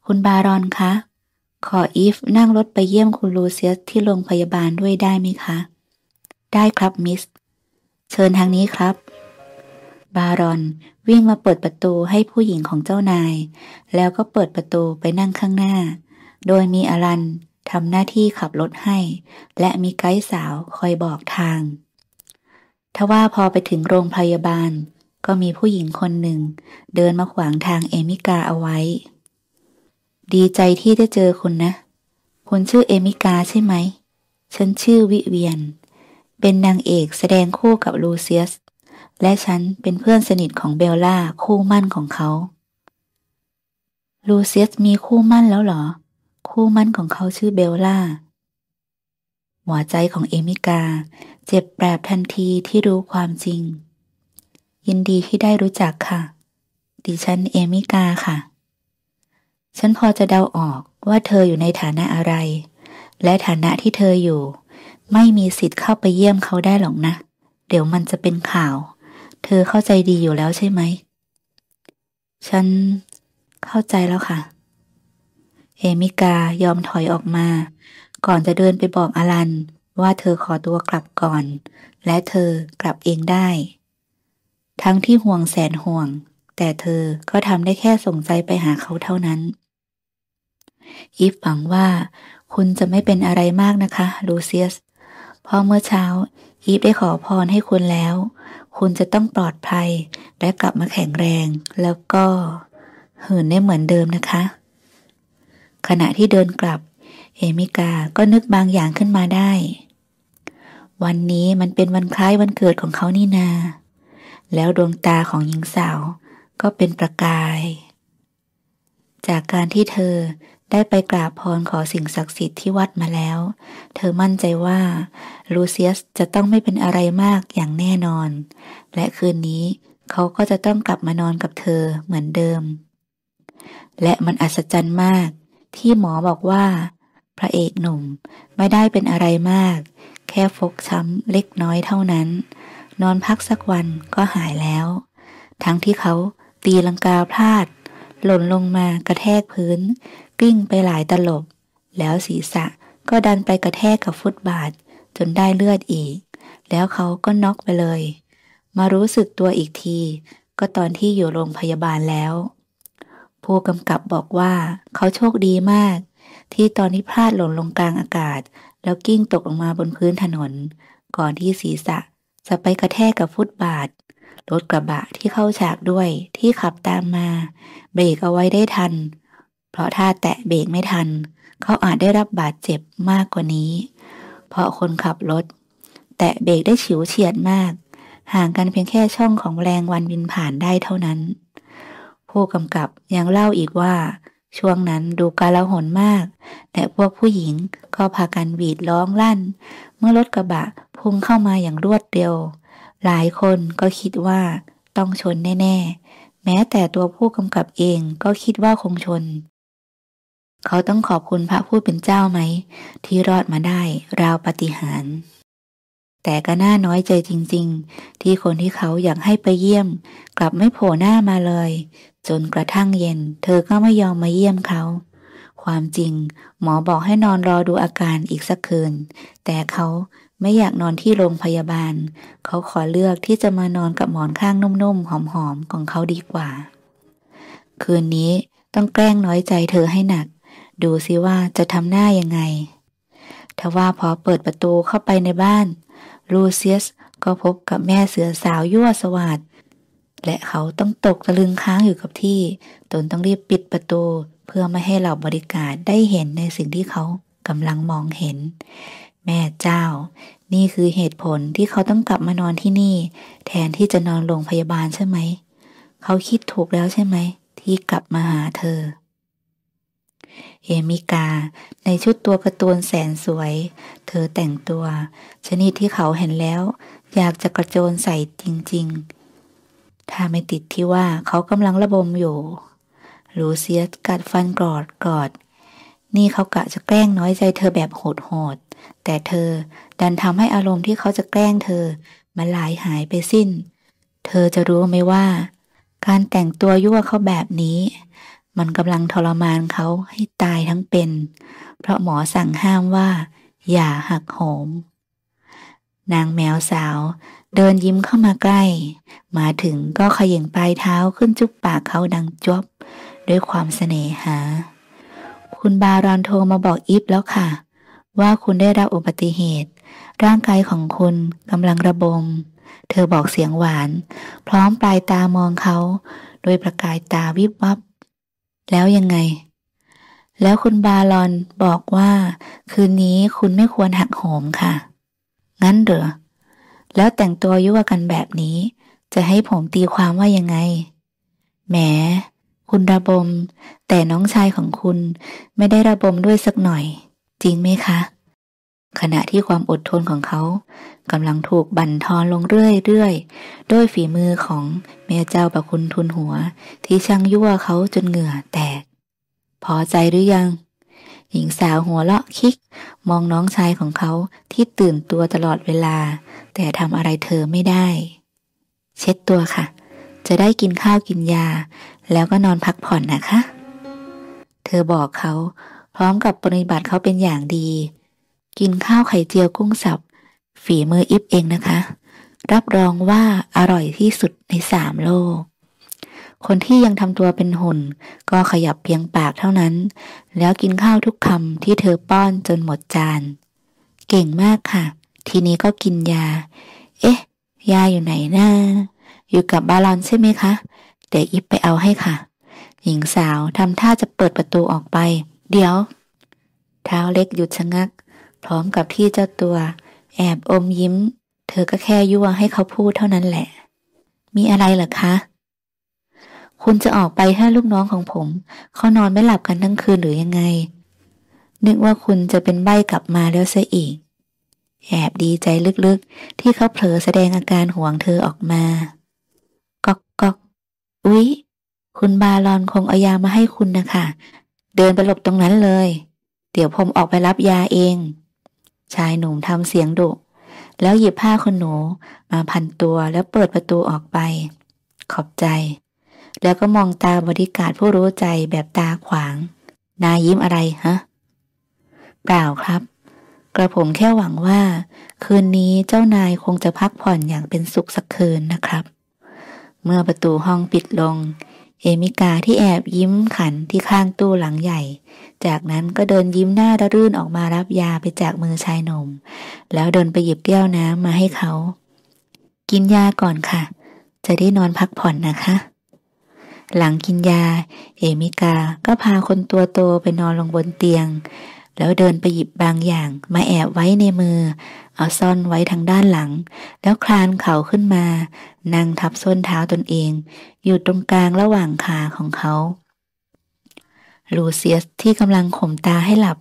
คุณบารอนคะขออีฟนั่งรถไปเยี่ยมคุณลูเซียสที่โรงพยาบาลด้วยได้ไหมคะ ได้ครับมิส เชิญทางนี้ครับ บารอนวิ่งมาเปิดประตูให้ผู้หญิงของเจ้านาย แล้วก็เปิดประตูไปนั่งข้างหน้า โดยมีอลันทำหน้าที่ขับรถให้ และมีไกด์สาวคอยบอกทาง ทว่าพอไปถึงโรงพยาบาลก็มีผู้หญิงคนหนึ่งเดินมาขวางทางเอมิกาเอาไว้ ดีใจที่ได้เจอคุณนะ คุณชื่อเอมิกาใช่ไหม ฉันชื่อวิเวียน เป็นนางเอกแสดงคู่กับลูเซียส และฉันเป็นเพื่อนสนิทของเบลล่าคู่มั่นของเขา ลูเซียสมีคู่มั่นแล้วเหรอ คู่มั่นของเขาชื่อเบลล่า หัวใจของเอมิกาเจ็บแปรบทันทีที่รู้ความจริงยินดีที่ได้รู้จักค่ะ ดิฉันเอมิกาค่ะ ฉันพอจะเดาออกว่าเธออยู่ในฐานะอะไร และฐานะที่เธออยู่ ไม่มีสิทธิ์เข้าไปเยี่ยมเขาได้หรอกนะ เดี๋ยวมันจะเป็นข่าว เธอเข้าใจดีอยู่แล้วใช่ไหม ฉัน เข้าใจแล้วค่ะ เอมิกายอมถอยออกมา ก่อนจะเดินไปบอกอลันว่าเธอขอตัวกลับก่อน และเธอกลับเองได้ทั้งที่ห่วงแสนห่วง แต่เธอก็ทำได้แค่ส่งใจไปหาเขาเท่านั้น อีฟหวังว่า คุณจะไม่เป็นอะไรมากนะคะ ลูเซียสเพราะเมื่อเช้าอีฟได้ขอพรให้คุณแล้ว คุณจะต้องปลอดภัยและกลับมาแข็งแรงแล้วก็เหินได้เหมือนเดิมนะคะ ขณะที่เดินกลับเอมิกาก็นึกบางอย่างขึ้นมาได้ วันนี้มันเป็นวันคล้ายวันเกิดของเขานี่นาแล้วดวงตาของหญิงสาว ก็เป็นประกาย จากการที่เธอได้ไปกราบพรขอสิ่งศักดิ์สิทธิ์ที่วัดมาแล้ว เธอมั่นใจว่า ลูเซียสจะต้องไม่เป็นอะไรมากอย่างแน่นอน และคืนนี้เขาก็จะต้องกลับมานอนกับเธอเหมือนเดิม และมันอัศจรรย์มากที่หมอบอกว่า พระเอกหนุ่มไม่ได้เป็นอะไรมาก แค่ฟกช้ำเล็กน้อยเท่านั้นนอนพักสักวันก็หายแล้ว ทั้งที่เขาตีลังกาพลาด หล่นลงมากระแทกพื้น กิ้งไปหลายตลบ แล้วศีรษะก็ดันไปกระแทกกับฟุตบาท จนได้เลือดอีก แล้วเขาก็น็อกไปเลย มารู้สึกตัวอีกที ก็ตอนที่อยู่โรงพยาบาลแล้ว ผู้กำกับบอกว่าเขาโชคดีมาก ที่ตอนที่พลาดหล่นลงกลางอากาศ แล้วกิ้งตกลงมาบนพื้นถนน ก่อนที่ศีรษะจะไปกระแทกกับฟุตบาทรถกระบะที่เข้าฉากด้วยที่ขับตามมา เบรกเอาไว้ได้ทัน เพราะถ้าแตะเบรกไม่ทัน เขาอาจได้รับบาดเจ็บมากกว่านี้ เพราะคนขับรถแตะเบรกได้ฉิวเฉียดมากห่างกันเพียงแค่ช่องของแรงวันบินผ่านได้เท่านั้นผู้กำกับยังเล่าอีกว่าช่วงนั้นดูกาละหนมาก แต่พวกผู้หญิงก็พากันหวีดร้องลั่น เมื่อรถกระบะพุ่งเข้ามาอย่างรวดเร็ว หลายคนก็คิดว่าต้องชนแน่ๆแม้แต่ตัวผู้กำกับเองก็คิดว่าคงชน เขาต้องขอบคุณพระผู้เป็นเจ้าไหม ที่รอดมาได้ราวปฏิหารแต่ก็น่าน้อยใจจริง ๆ ที่คนที่เขาอยากให้ไปเยี่ยม กลับไม่โผล่หน้ามาเลย จนกระทั่งเย็น เธอก็ไม่ยอมมาเยี่ยมเขา ความจริงหมอบอกให้นอนรอดูอาการอีกสักคืน แต่เขาไม่อยากนอนที่โรงพยาบาล เขาขอเลือกที่จะมานอนกับหมอนข้างนุ่มๆหอมๆของเขาดีกว่า คืนนี้ต้องแกล้งน้อยใจเธอให้หนัก ดูซิว่าจะทำหน้ายังไงทว่าพอเปิดประตูเข้าไปในบ้านลูเซียสก็พบกับแม่เสือสาว ยั่วสวัสดและเขาต้องตกตะลึงค้างอยู่กับที่ ตนต้องรีบปิดประตูเพื่อไม่ให้เหล่าบริการได้เห็นในสิ่งที่เขากำลังมองเห็น แม่เจ้า นี่คือเหตุผลที่เขาต้องกลับมานอนที่นี่ แทนที่จะนอนโรงพยาบาลใช่ไหม เขาคิดถูกแล้วใช่ไหม ที่กลับมาหาเธอเอมิกาในชุดตัวการ์ตูนแสนสวย เธอแต่งตัว ชนิดที่เขาเห็นแล้ว อยากจะกระโจนใส่จริง ๆ ถ้าไม่ติดที่ว่าเขากำลังระบมอยู่ลูเซียสกัดฟันกรอดกอดนี่เขากะจะแกล้งน้อยใจเธอแบบโหดๆแต่เธอดันทำให้อารมณ์ที่เขาจะแกล้งเธอมาหลายหายไปสิ้น เธอจะรู้ไหมว่า การแต่งตัวยั่วเขาแบบนี้มันกำลังทรมานเขาให้ตายทั้งเป็น เพราะหมอสั่งห้ามว่า อย่าหักโหม นางแมวสาว เดินยิ้มเข้ามาใกล้ มาถึงก็ขย่งปลายเท้าขึ้นจุบปากเขาดังจบ ด้วยความเสน่หา คุณบารอนโทรมาบอกอิฟแล้วค่ะ ว่าคุณได้รับอุบัติเหตุ ร่างกายของคุณกำลังระบม เธอบอกเสียงหวาน พร้อมปลายตามองเขาโดยประกายตาวิบวับแล้วยังไง แล้วคุณบาลอนบอกว่าคืนนี้คุณไม่ควรหักโหมค่ะ งั้นเหรอ แล้วแต่งตัวยุ่วกันแบบนี้ จะให้ผมตีความว่ายังไง แหม คุณระบม แต่น้องชายของคุณไม่ได้ระบมด้วยสักหน่อย จริงไหมคะขณะที่ความอดทนของเขากำลังถูกบั่นทอนลงเรื่อยๆด้วยฝีมือของเมียเจ้าประคุณทุนหัว ที่ช่างยั่วเขาจนเหงื่อแตก พอใจหรือยัง หญิงสาวหัวเลาะคิก มองน้องชายของเขาที่ตื่นตัวตลอดเวลา แต่ทำอะไรเธอไม่ได้ เช็ดตัวค่ะ จะได้กินข้าวกินยา แล้วก็นอนพักผ่อนนะคะ เธอบอกเขาพร้อมกับปฏิบัติเขาเป็นอย่างดีกินข้าวไข่เจียวกุ้งสับฝีมืออิฟเองนะคะ รับรองว่าอร่อยที่สุดในสามโลก คนที่ยังทำตัวเป็นหุ่น ก็ขยับเพียงปากเท่านั้น แล้วกินข้าวทุกคำที่เธอป้อนจนหมดจาน เก่งมากค่ะ ทีนี้ก็กินยา เอ๊ะ ยาอยู่ไหนนะ้าอยู่กับบาลอนใช่ไหมคะ เดี๋ยวอิฟไปเอาให้ค่ะ หญิงสาวทำท่าจะเปิดประตูออกไป เดี๋ยว เท้าเล็กหยุดชะงักพร้อมกับที่เจ้าตัว แอบอมยิ้ม เธอก็แค่ยั่วให้เขาพูดเท่านั้นแหละ มีอะไรเหรอคะ คุณจะออกไปให้ลูกน้องของผมเขานอนไม่หลับกันทั้งคืนหรือยังไง นึกว่าคุณจะเป็นใบกลับมาแล้วซะอีก แอบดีใจลึกๆ ที่เขาเผลอแสดงอาการห่วงเธอออกมาก๊อกก๊อกอุ๊ย คุณบาลอนคงเอายามาให้คุณนะคะ เดินไปหลบตรงนั้นเลย เดี๋ยวผมออกไปรับยาเองชายหนุ่มทำเสียงดุ แล้วหยิบผ้าขนหนู มาพันตัวแล้วเปิดประตูออกไป ขอบใจ แล้วก็มองตาบริการผู้รู้ใจแบบตาขวาง นายยิ้มอะไรฮะเปล่าครับ กระผมแค่หวังว่า คืนนี้เจ้านายคงจะพักผ่อนอย่างเป็นสุขสักคืนนะครับ เมื่อประตูห้องปิดลงเอมิกาที่แอบยิ้มขันที่ข้างตู้หลังใหญ่ จากนั้นก็เดินยิ้มหน้าระรื่นออกมารับยาไปจากมือชายหนุ่ม แล้วเดินไปหยิบแก้วน้ำมาให้เขา กินยาก่อนค่ะ จะได้นอนพักผ่อนนะคะ หลังกินยา เอมิกาก็พาคนตัวโตไปนอนลงบนเตียง แล้วเดินไปหยิบบางอย่างมาแอบไว้ในมือเอาซ่อนไว้ทางด้านหลัง แล้วคลานเข่าขึ้นมา นั่งทับส้นเท้าตนเอง อยู่ตรงกลางระหว่างขาของเขา ลูเซียสที่กำลังข่มตาให้หลับ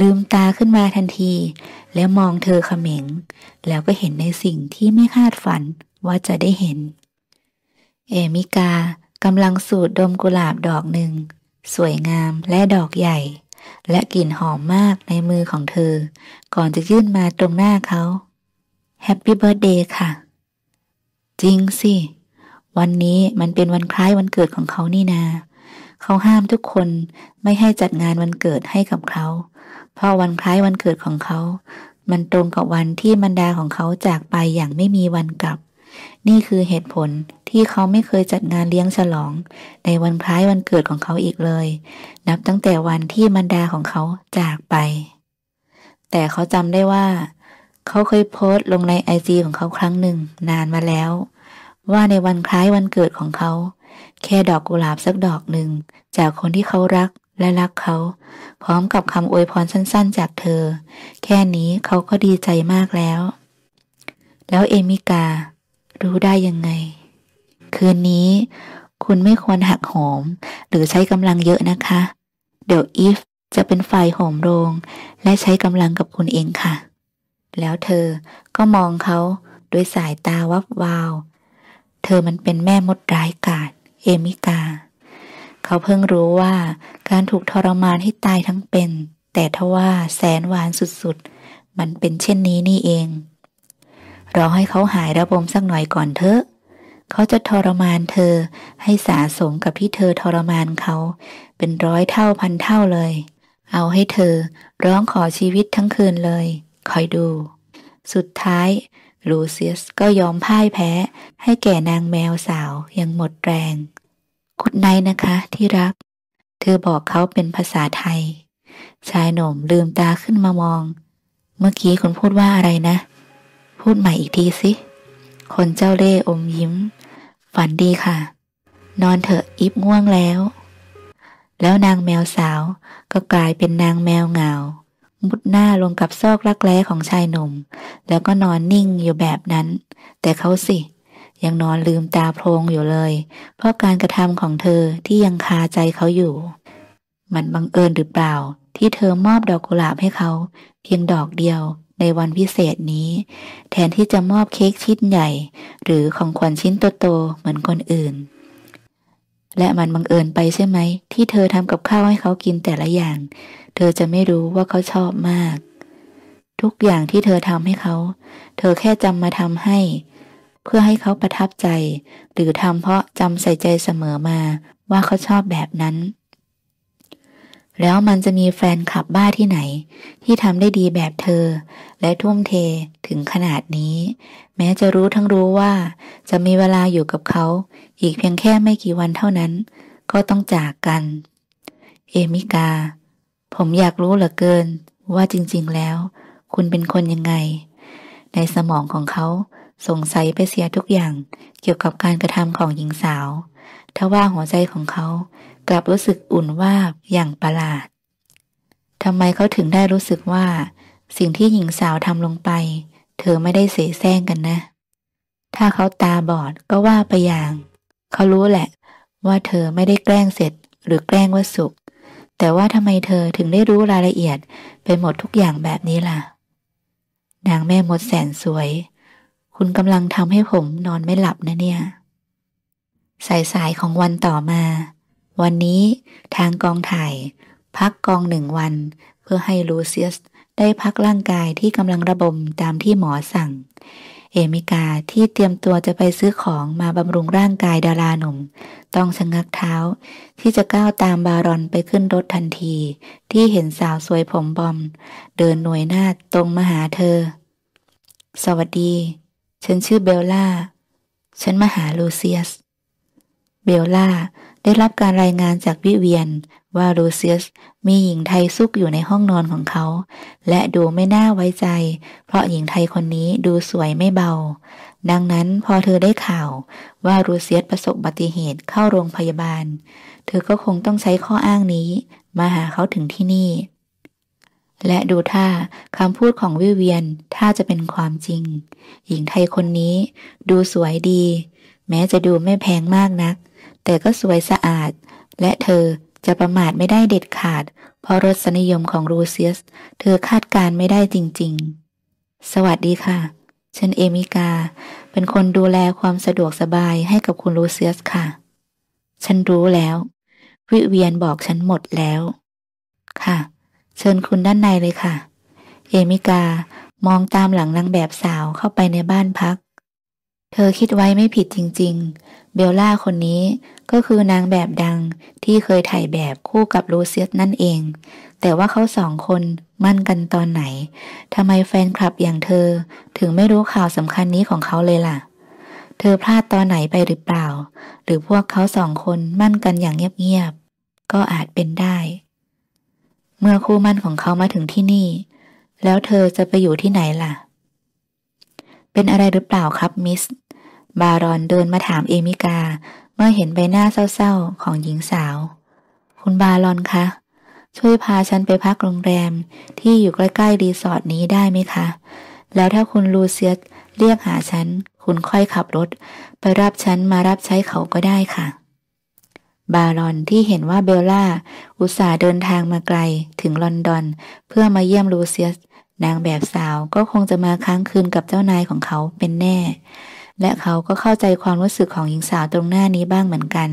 ลืมตาขึ้นมาทันที แล้วมองเธอเขม็ง แล้วก็เห็นในสิ่งที่ไม่คาดฝันว่าจะได้เห็น เอมิกากำลังสูดดมกุหลาบดอกหนึ่ง สวยงามและดอกใหญ่และกลิ่นหอมมากในมือของเธอ ก่อนจะยื่นมาตรงหน้าเขาแฮปปี้เบิร์ดเดย์ค่ะ จริงสิ วันนี้มันเป็นวันคล้ายวันเกิดของเขานี่นา เขาห้ามทุกคนไม่ให้จัดงานวันเกิดให้กับเขา เพราะวันคล้ายวันเกิดของเขา มันตรงกับวันที่บรรดาของเขาจากไปอย่างไม่มีวันกลับนี่คือเหตุผลที่เขาไม่เคยจัดงานเลี้ยงฉลอง ในวันคล้ายวันเกิดของเขาอีกเลย นับตั้งแต่วันที่มัรดาของเขาจากไป แต่เขาจำได้ว่า เขาเคยโพสต์ลงในไอจีของเขาครั้งหนึ่ง นานมาแล้ว ว่าในวันคล้ายวันเกิดของเขา แค่ดอกกุหลาบสักดอกหนึ่งจากคนที่เขารักและรักเขา พร้อมกับคำอวยพรสั้นๆ จากเธอ แค่นี้เขาก็ดีใจมากแล้ว แล้วเอมิการู้ได้ยังไง คืนนี้ คุณไม่ควรหักหอมหรือใช้กำลังเยอะนะคะ เดี๋ยวอีฟจะเป็นฝ่ายหอมโรง และใช้กำลังกับคุณเองค่ะ แล้วเธอก็มองเขาด้วยสายตาวับวาวเธอมันเป็นแม่มดร้ายกาจเอมิกาเขาเพิ่งรู้ว่า การถูกทรมานให้ตายทั้งเป็น แต่ทว่าแสนหวานสุดๆ มันเป็นเช่นนี้นี่เองรอให้เขาหายระบมสักหน่อยก่อนเถอะเขาจะทรมานเธอให้สะสมกับที่เธอทรมานเขาเป็นร้อยเท่าพันเท่าเลย เอาให้เธอร้องขอชีวิตทั้งคืนเลย คอยดู สุดท้าย ลูเซียสก็ยอมพ่ายแพ้ให้แก่นางแมวสาวยังหมดแรงกุดไนนะคะ ที่รัก เธอบอกเขาเป็นภาษาไทย ชายหนุ่มลืมตาขึ้นมามอง เมื่อกี้คุณพูดว่าอะไรนะพูดใหม่อีกทีสิ คนเจ้าเล่อมยิ้ม ฝันดีค่ะ นอนเถอะอิบง่วงแล้ว แล้วนางแมวสาวก็กลายเป็นนางแมวเหงา มุดหน้าลงกับซอกรักแร้ของชายหนุ่ม แล้วก็นอนนิ่งอยู่แบบนั้น แต่เขาสิ ยังนอนลืมตาโพรงอยู่เลย เพราะการกระทำของเธอที่ยังคาใจเขาอยู่ มันบังเอิญหรือเปล่า ที่เธอมอบดอกกุหลาบให้เขา เพียงดอกเดียวในวันพิเศษนี้ แทนที่จะมอบเค้กชิ้นใหญ่ หรือของขวัญชิ้นโตๆเหมือนคนอื่น และมันบังเอิญไปใช่ไหม ที่เธอทำกับข้าวให้เขากินแต่ละอย่าง เธอจะไม่รู้ว่าเขาชอบมาก ทุกอย่างที่เธอทำให้เขา เธอแค่จำมาทำให้ เพื่อให้เขาประทับใจ หรือทำเพราะจำใส่ใจเสมอมาว่าเขาชอบแบบนั้นแล้วมันจะมีแฟนคลับบ้าที่ไหน ที่ทำได้ดีแบบเธอ และทุ่มเทถึงขนาดนี้ แม้จะรู้ทั้งรู้ว่าจะมีเวลาอยู่กับเขา อีกเพียงแค่ไม่กี่วันเท่านั้น ก็ต้องจากกัน เอมิกา ผมอยากรู้เหลือเกินว่าจริงๆแล้ว คุณเป็นคนยังไง ในสมองของเขาสงสัยไปเสียทุกอย่างเกี่ยวกับการกระทำของหญิงสาวทว่าหัวใจของเขากลับรู้สึกอุ่นว่าอย่างประหลาดทำไมเขาถึงได้รู้สึกว่า สิ่งที่หญิงสาวทำลงไป เธอไม่ได้เสแสร้งกันนะ ถ้าเขาตาบอดก็ว่าไปอย่าง เขารู้แหละ ว่าเธอไม่ได้แกล้งเสร็จหรือแกล้งว่าสุข แต่ว่าทำไมเธอถึงได้รู้รายละเอียด ไปหมดทุกอย่างแบบนี้ล่ะ นางแม่มดแสนสวย คุณกำลังทำให้ผมนอนไม่หลับนะเนี่ย สายสายของวันต่อมาวันนี้ทางกองถ่ายพักกองหนึ่งวัน เพื่อให้ลูเซียสได้พักร่างกายที่กำลังระบมตามที่หมอสั่ง เอมิกาที่เตรียมตัวจะไปซื้อของมาบำรุงร่างกายดาราหนุ่ม ต้องชะงักเท้า ที่จะก้าวตามบารอนไปขึ้นรถทันที ที่เห็นสาวสวยผมบอม เดินหน่วยหน้าตรงมาหาเธอ สวัสดี ฉันชื่อเบลล่าฉันมาหาลูเซียส เบลล่าได้รับการรายงานจากวิเวียนว่าลูเซียสมีหญิงไทยซุกอยู่ในห้องนอนของเขา และดูไม่น่าไว้ใจ เพราะหญิงไทยคนนี้ดูสวยไม่เบา ดังนั้นพอเธอได้ข่าวว่ารูเซียสประสบอุบัติเหตุเข้าโรงพยาบาล เธอก็คงต้องใช้ข้ออ้างนี้ มาหาเขาถึงที่นี่ และดูท่าคำพูดของวิเวียนถ้าจะเป็นความจริง หญิงไทยคนนี้ดูสวยดี แม้จะดูไม่แพงมากนักแต่ก็สวยสะอาด และเธอจะประมาทไม่ได้เด็ดขาด เพราะรสนิยมของรูเซียสเธอคาดการไม่ได้จริง ๆ สวัสดีค่ะ ฉันเอมิกา เป็นคนดูแลความสะดวกสบายให้กับคุณรูเซียสค่ะ ฉันรู้แล้ว วิเวียนบอกฉันหมดแล้ว ค่ะ เชิญคุณด้านในเลยค่ะ เอมิกา มองตามหลังนางแบบสาวเข้าไปในบ้านพัก เธอคิดไว้ไม่ผิดจริง ๆ เบลล่าคนนี้ก็คือนางแบบดังที่เคยถ่ายแบบคู่กับลูเซียสนั่นเอง แต่ว่าเขาสองคนมั่นกันตอนไหน ทำไมแฟนคลับอย่างเธอ ถึงไม่รู้ข่าวสำคัญนี้ของเขาเลยล่ะ เธอพลาดตอนไหนไปหรือเปล่า หรือพวกเขาสองคนมั่นกันอย่างเงียบๆ ก็อาจเป็นได้ เมื่อคู่มั่นของเขามาถึงที่นี่ แล้วเธอจะไปอยู่ที่ไหนล่ะ เป็นอะไรหรือเปล่าครับมิส บารอนเดินมาถามเอมิกามื่อเห็นใบหน้าเศร้า ๆ ของหญิงสาว คุณบาลอนคะ ช่วยพาฉันไปพักโรงแรมที่อยู่ใกล้ ๆ รีสอร์ทนี้ได้ไหมคะ แล้วถ้าคุณลูเซียส เรียกหาฉัน คุณค่อยขับรถ ไปรับฉันมารับใช้เขาก็ได้ค่ะ บารอนที่เห็นว่าเบลล่า อุตส่าห์เดินทางมาไกลถึงลอนดอน เพื่อมาเยี่ยมลูเซียสนางแบบสาวก็คงจะมาค้างคืนกับเจ้านายของเขาเป็นแน่และเขาก็เข้าใจความรู้สึกของหญิงสาวตรงหน้านี้บ้างเหมือนกัน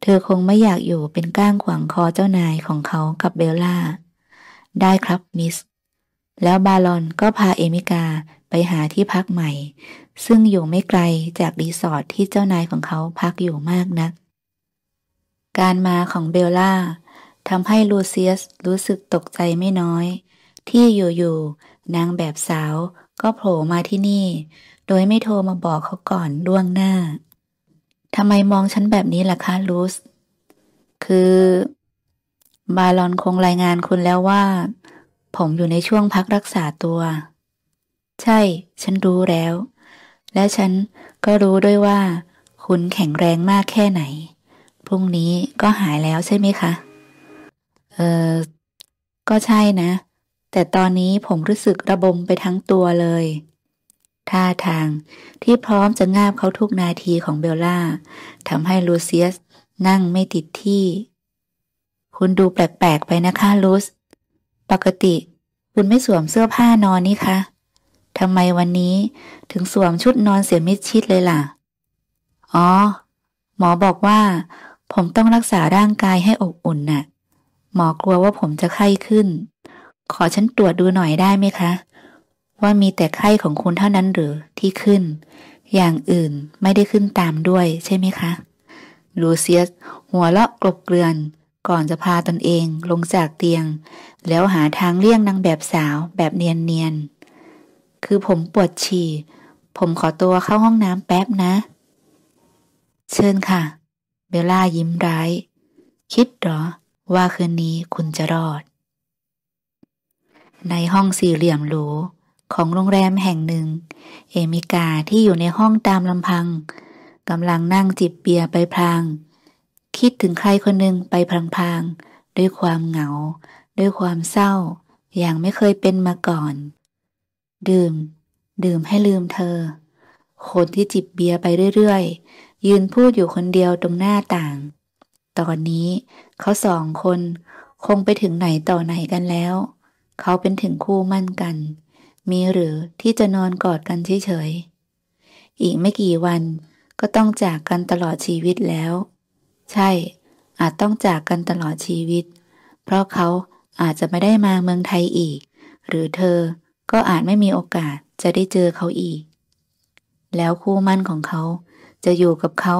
เธอคงไม่อยากอยู่เป็นก้างขวางคอเจ้านายของเขากับเบลล่า ได้ครับมิส แล้วบาลอนก็พาเอมิกาไปหาที่พักใหม่ ซึ่งอยู่ไม่ไกลจากรีสอร์ทที่เจ้านายของเขาพักอยู่มากนัก การมาของเบลล่าทำให้ลูเซียสรู้สึกตกใจไม่น้อย ที่อยู่ๆนางแบบสาวก็โผล่มาที่นี่โดยไม่โทรมาบอกเขาก่อนล่วงหน้า ทำไมมองฉันแบบนี้ล่ะคะ ลูส คือ บาลอนคงรายงานคุณแล้วว่า ผมอยู่ในช่วงพักรักษาตัว ใช่ ฉันรู้แล้ว และฉันก็รู้ด้วยว่า คุณแข็งแรงมากแค่ไหน พรุ่งนี้ก็หายแล้วใช่ไหมคะ เออก็ใช่นะ แต่ตอนนี้ผมรู้สึกระบมไปทั้งตัวเลยท่าทางที่พร้อมจะงาบเขาทุกนาทีของเบลล่าทำให้ลูเซียสนั่งไม่ติดที่ คุณดูแปลกๆไปนะคะลูสปกติ คุณไม่สวมเสื้อผ้านอนนี่คะทำไมวันนี้ถึงสวมชุดนอนเสียมิดชิดเลยล่ะ อ๋อ หมอบอกว่า ผมต้องรักษาร่างกายให้อบอุ่นนะ่ะ หมอกลัวว่าผมจะไข้ขึ้น ขอฉันตรวจดูหน่อยได้ไหมคะว่ามีแต่ไข้ของคุณเท่านั้นหรือที่ขึ้น อย่างอื่นไม่ได้ขึ้นตามด้วย ใช่ไหมคะ ลูเซียส หัวเลาะกลบเกลื่อน ก่อนจะพาตนเอง ลงจากเตียง แล้วหาทางเลี่ยงนางแบบสาวแบบเนียนเนียน คือผมปวดฉี่ ผมขอตัวเข้าห้องน้ำแป๊บนะ เชิญค่ะ เบลล่ายิ้มร้าย คิดหรอว่าคืนนี้คุณจะรอด ในห้องสี่เหลี่ยมหรูของโรงแรมแห่งหนึ่ง เอมิกาที่อยู่ในห้องตามลำพังกำลังนั่งจิบเบียร์ไปพลาง คิดถึงใครคนหนึ่งไปพลางๆด้วยความเหงาด้วยความเศร้า อย่างไม่เคยเป็นมาก่อน ดื่ม ดื่มให้ลืมเธอ คนที่จิบเบียร์ไปเรื่อยๆยืนพูดอยู่คนเดียวตรงหน้าต่าง ตอนนี้ เขาสองคนคงไปถึงไหนต่อไหนกันแล้ว เขาเป็นถึงคู่มั่นกันมีหรือที่จะนอนกอดกันเฉยๆ อีกไม่กี่วันก็ต้องจากกันตลอดชีวิตแล้ว ใช่อาจต้องจากกันตลอดชีวิต เพราะเขาอาจจะไม่ได้มาเมืองไทยอีก หรือเธอก็อาจไม่มีโอกาสจะได้เจอเขาอีก แล้วคู่มั่นของเขาจะอยู่กับเขา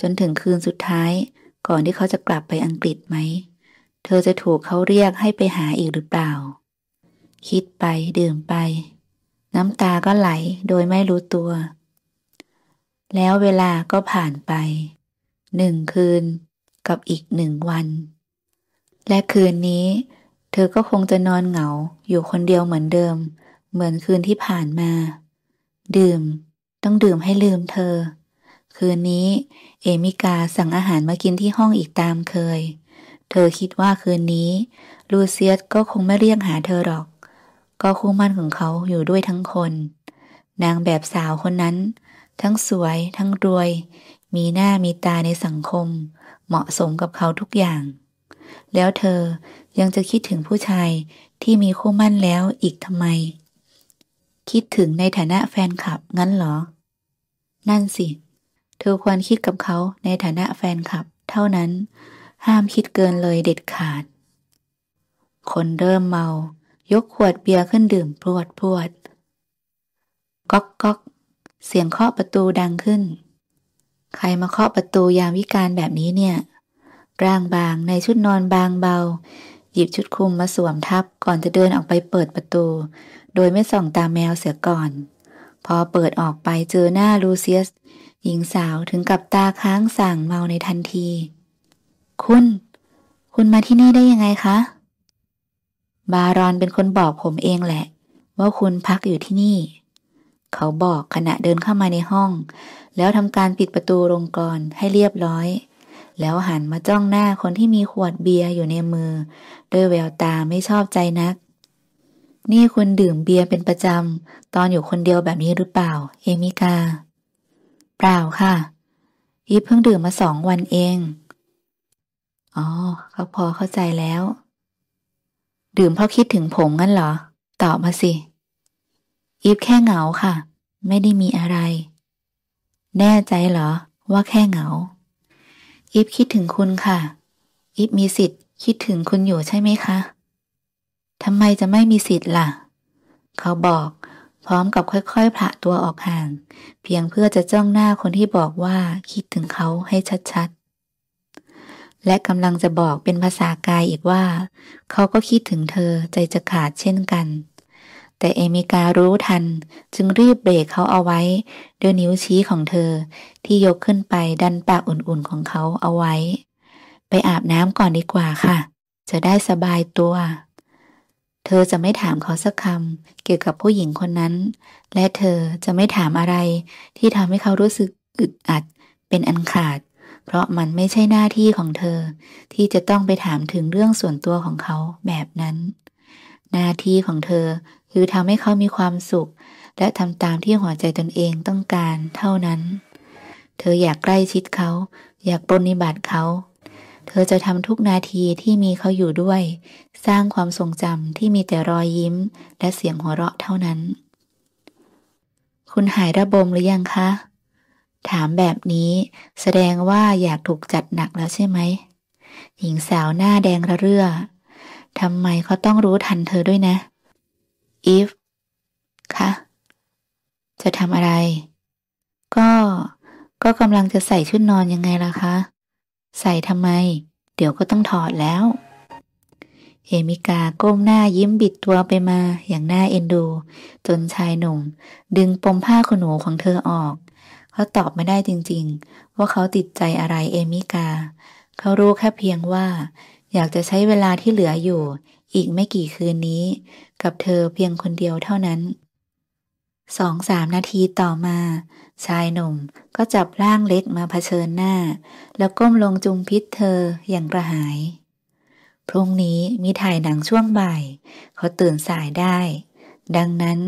จนถึงคืนสุดท้าย ก่อนที่เขาจะกลับไปอังกฤษไหมเธอจะถูกเขาเรียกให้ไปหาอีกหรือเปล่าคิดไปดื่มไป น้ำตาก็ไหลโดยไม่รู้ตัว แล้วเวลาก็ผ่านไปหนึ่งคืนกับอีกหนึ่งวัน และคืนนี้ เธอก็คงจะนอนเหงาอยู่คนเดียวเหมือนเดิม เหมือนคืนที่ผ่านมา ดื่มต้องดื่มให้ลืมเธอ คืนนี้ เอมิกาสั่งอาหารมากินที่ห้องอีกตามเคย เธอคิดว่าคืนนี้ ลูเซียสก็คงไม่เรียกหาเธอหรอกก็คู่มั่นของเขาอยู่ด้วยทั้งคน นางแบบสาวคนนั้น ทั้งสวยทั้งรวย มีหน้ามีตาในสังคม เหมาะสมกับเขาทุกอย่าง แล้วเธอยังจะคิดถึงผู้ชายที่มีคู่มั่นแล้วอีกทำไม คิดถึงในฐานะแฟนคลับงั้นเหรอ นั่นสิเธอควรคิดกับเขาในฐานะแฟนคลับเท่านั้น ห้ามคิดเกินเลยเด็ดขาด คนเริ่มเมายกขวดเบียร์ขึ้นดื่มพรวดพรวดก๊อกก๊อกเสียงเคาะประตูดังขึ้น ใครมาเคาะประตูยามวิการแบบนี้เนี่ยร่างบางในชุดนอนบางเบา หยิบชุดคลุมมาสวมทับก่อนจะเดินออกไปเปิดประตู โดยไม่ส่องตาแมวเสียก่อน พอเปิดออกไปเจอหน้าลูเซียส หญิงสาวถึงกับตาค้างสั่งเมาในทันที คุณ คุณมาที่นี่ได้ยังไงคะบารอนเป็นคนบอกผมเองแหละ ว่าคุณพักอยู่ที่นี่ เขาบอกขณะเดินเข้ามาในห้อง แล้วทำการปิดประตูลงกรให้เรียบร้อย แล้วหันมาจ้องหน้าคนที่มีขวดเบียร์อยู่ในมือ ด้วยแววตาไม่ชอบใจนักนี่คุณดื่มเบียร์เป็นประจำตอนอยู่คนเดียวแบบนี้หรือเปล่าเอมิกา เปล่าค่ะยิบเพิ่งดื่มมาสองวันเองอ๋อเขาพอเข้าใจแล้วดื่มเพราะคิดถึงผมงั้นเหรอ ตอบมาสิอีฟแค่เหงาค่ะ ไม่ได้มีอะไร แน่ใจเหรอ ว่าแค่เหงาอีฟคิดถึงคุณค่ะอีฟมีสิทธิ์คิดถึงคุณอยู่ใช่ไหมคะทำไมจะไม่มีสิทธิ์ล่ะ เขาบอก พร้อมกับค่อยๆผละตัวออกห่าง เพียงเพื่อจะจ้องหน้าคนที่บอกว่าคิดถึงเขาให้ชัดๆและกำลังจะบอกเป็นภาษากายอีกว่า เขาก็คิดถึงเธอใจจะขาดเช่นกัน แต่เอมิการู้ทันจึงรีบเบรกเขาเอาไว้ ด้วยนิ้วชี้ของเธอที่ยกขึ้นไปดันปากอุ่นๆของเขาเอาไว้ ไปอาบน้ำก่อนดีกว่าค่ะ จะได้สบายตัว เธอจะไม่ถามเขาสักคำเกี่ยวกับผู้หญิงคนนั้น และเธอจะไม่ถามอะไร ที่ทำให้เขารู้สึกอึดอัด เป็นอันขาดเพราะมันไม่ใช่หน้าที่ของเธอ ที่จะต้องไปถามถึงเรื่องส่วนตัวของเขาแบบนั้น หน้าที่ของเธอคือทำให้เขามีความสุข และทำตามที่หัวใจตนเองต้องการเท่านั้น เธออยากใกล้ชิดเขา อยากปรนิบัติเขา เธอจะทำทุกนาทีที่มีเขาอยู่ด้วย สร้างความทรงจำที่มีแต่รอยยิ้มและเสียงหัวเราะเท่านั้น คุณหายระบมหรือยังคะถามแบบนี้แสดงว่าอยากถูกจัดหนักแล้วใช่ไหม หญิงสาวหน้าแดงระเรื่อทำไมเขาต้องรู้ทันเธอด้วยนะ อีฟคะจะทำอะไร ก็ ก็กำลังจะใส่ชุดนอนยังไงล่ะคะ ใส่ทำไม เดี๋ยวก็ต้องถอดแล้ว เอมิกาก้มหน้ายิ้มบิดตัวไปมาอย่างหน้าเอ็นดู จนชายหนุ่ม ดึงปมผ้าขนหนูของเธอออกเขาตอบไม่ได้จริงๆ ว่าเขาติดใจอะไรเอมิกา เขารู้แค่เพียงว่า อยากจะใช้เวลาที่เหลืออยู่ อีกไม่กี่คืนนี้ กับเธอเพียงคนเดียวเท่านั้น สองสามนาทีต่อมา ชายหนุ่มก็จับร่างเล็กมาเผชิญหน้า แล้วก้มลงจุมพิษเธออย่างกระหาย พรุ่งนี้มีถ่ายหนังช่วงบ่าย เขาตื่นสายได้ดังนั้น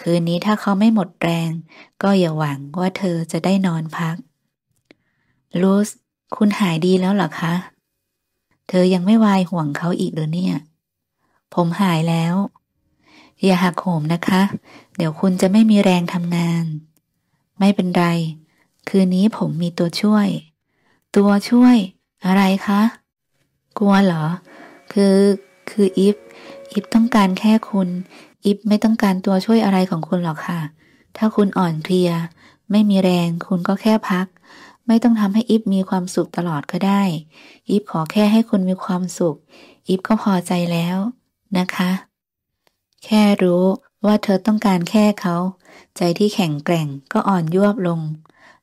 คืนนี้ถ้าเขาไม่หมดแรง ก็อย่าหวังว่าเธอจะได้นอนพัก ลูสคุณหายดีแล้วหรอคะ เธอยังไม่วายห่วงเขาอีกหรือเนี่ย ผมหายแล้ว อย่าหักโหมนะคะ เดี๋ยวคุณจะไม่มีแรงทำงาน ไม่เป็นไร คืนนี้ผมมีตัวช่วย ตัวช่วย อะไรคะ กลัวเหรอ คือ คืออีฟอีฟต้องการแค่คุณอิฟไม่ต้องการตัวช่วยอะไรของคุณหรอกค่ะ ถ้าคุณอ่อนเพลีย ไม่มีแรงคุณก็แค่พัก ไม่ต้องทำให้อิฟมีความสุขตลอดก็ได้ อิฟขอแค่ให้คุณมีความสุข อิฟก็พอใจแล้วนะคะ แค่รู้ว่าเธอต้องการแค่เขา ใจที่แข็งแกร่งก็อ่อนยวบลง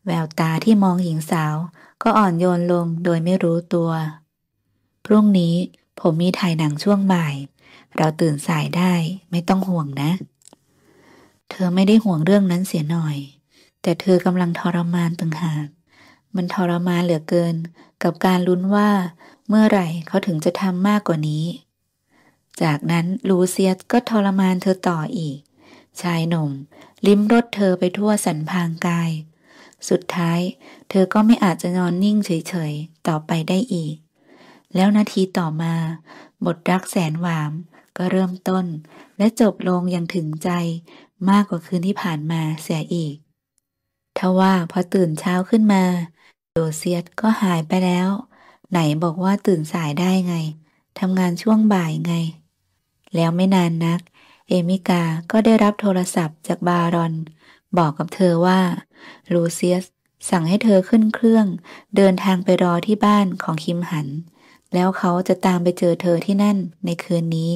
แววตาที่มองหญิงสาว ก็อ่อนโยนลงโดยไม่รู้ตัว พรุ่งนี้ผมมีถ่ายหนังช่วงบ่ายเราตื่นสายได้ไม่ต้องห่วงนะ เธอไม่ได้ห่วงเรื่องนั้นเสียหน่อย แต่เธอกำลังทรมานตึงหาก มันทรมานเหลือเกิน กับการลุ้นว่าเมื่อไหร่เขาถึงจะทำมากกว่านี้ จากนั้นลูเซียสก็ทรมานเธอต่ออีก ชายหนุ่ม ลิ้มรสเธอไปทั่วสันพางกาย สุดท้าย เธอก็ไม่อาจจะนอนนิ่งเฉยๆ ต่อไปได้อีก แล้วนาทีต่อมาบทรักแสนหวามก็เริ่มต้นและจบลงอย่างถึงใจ มากกว่าคืนที่ผ่านมาเสียอีก ทว่าพอตื่นเช้าขึ้นมาโดเซียตก็หายไปแล้ว ไหนบอกว่าตื่นสายได้ไงทำงานช่วงบ่ายไง แล้วไม่นานนัก เอมิกา ก็ได้รับโทรศัพท์จากบารอน บอกกับเธอว่า ลูเซียสสั่งให้เธอขึ้นเครื่อง เดินทางไปรอที่บ้านของคิมหัน แล้วเขาจะตามไปเจอเธอที่นั่นในคืนนี้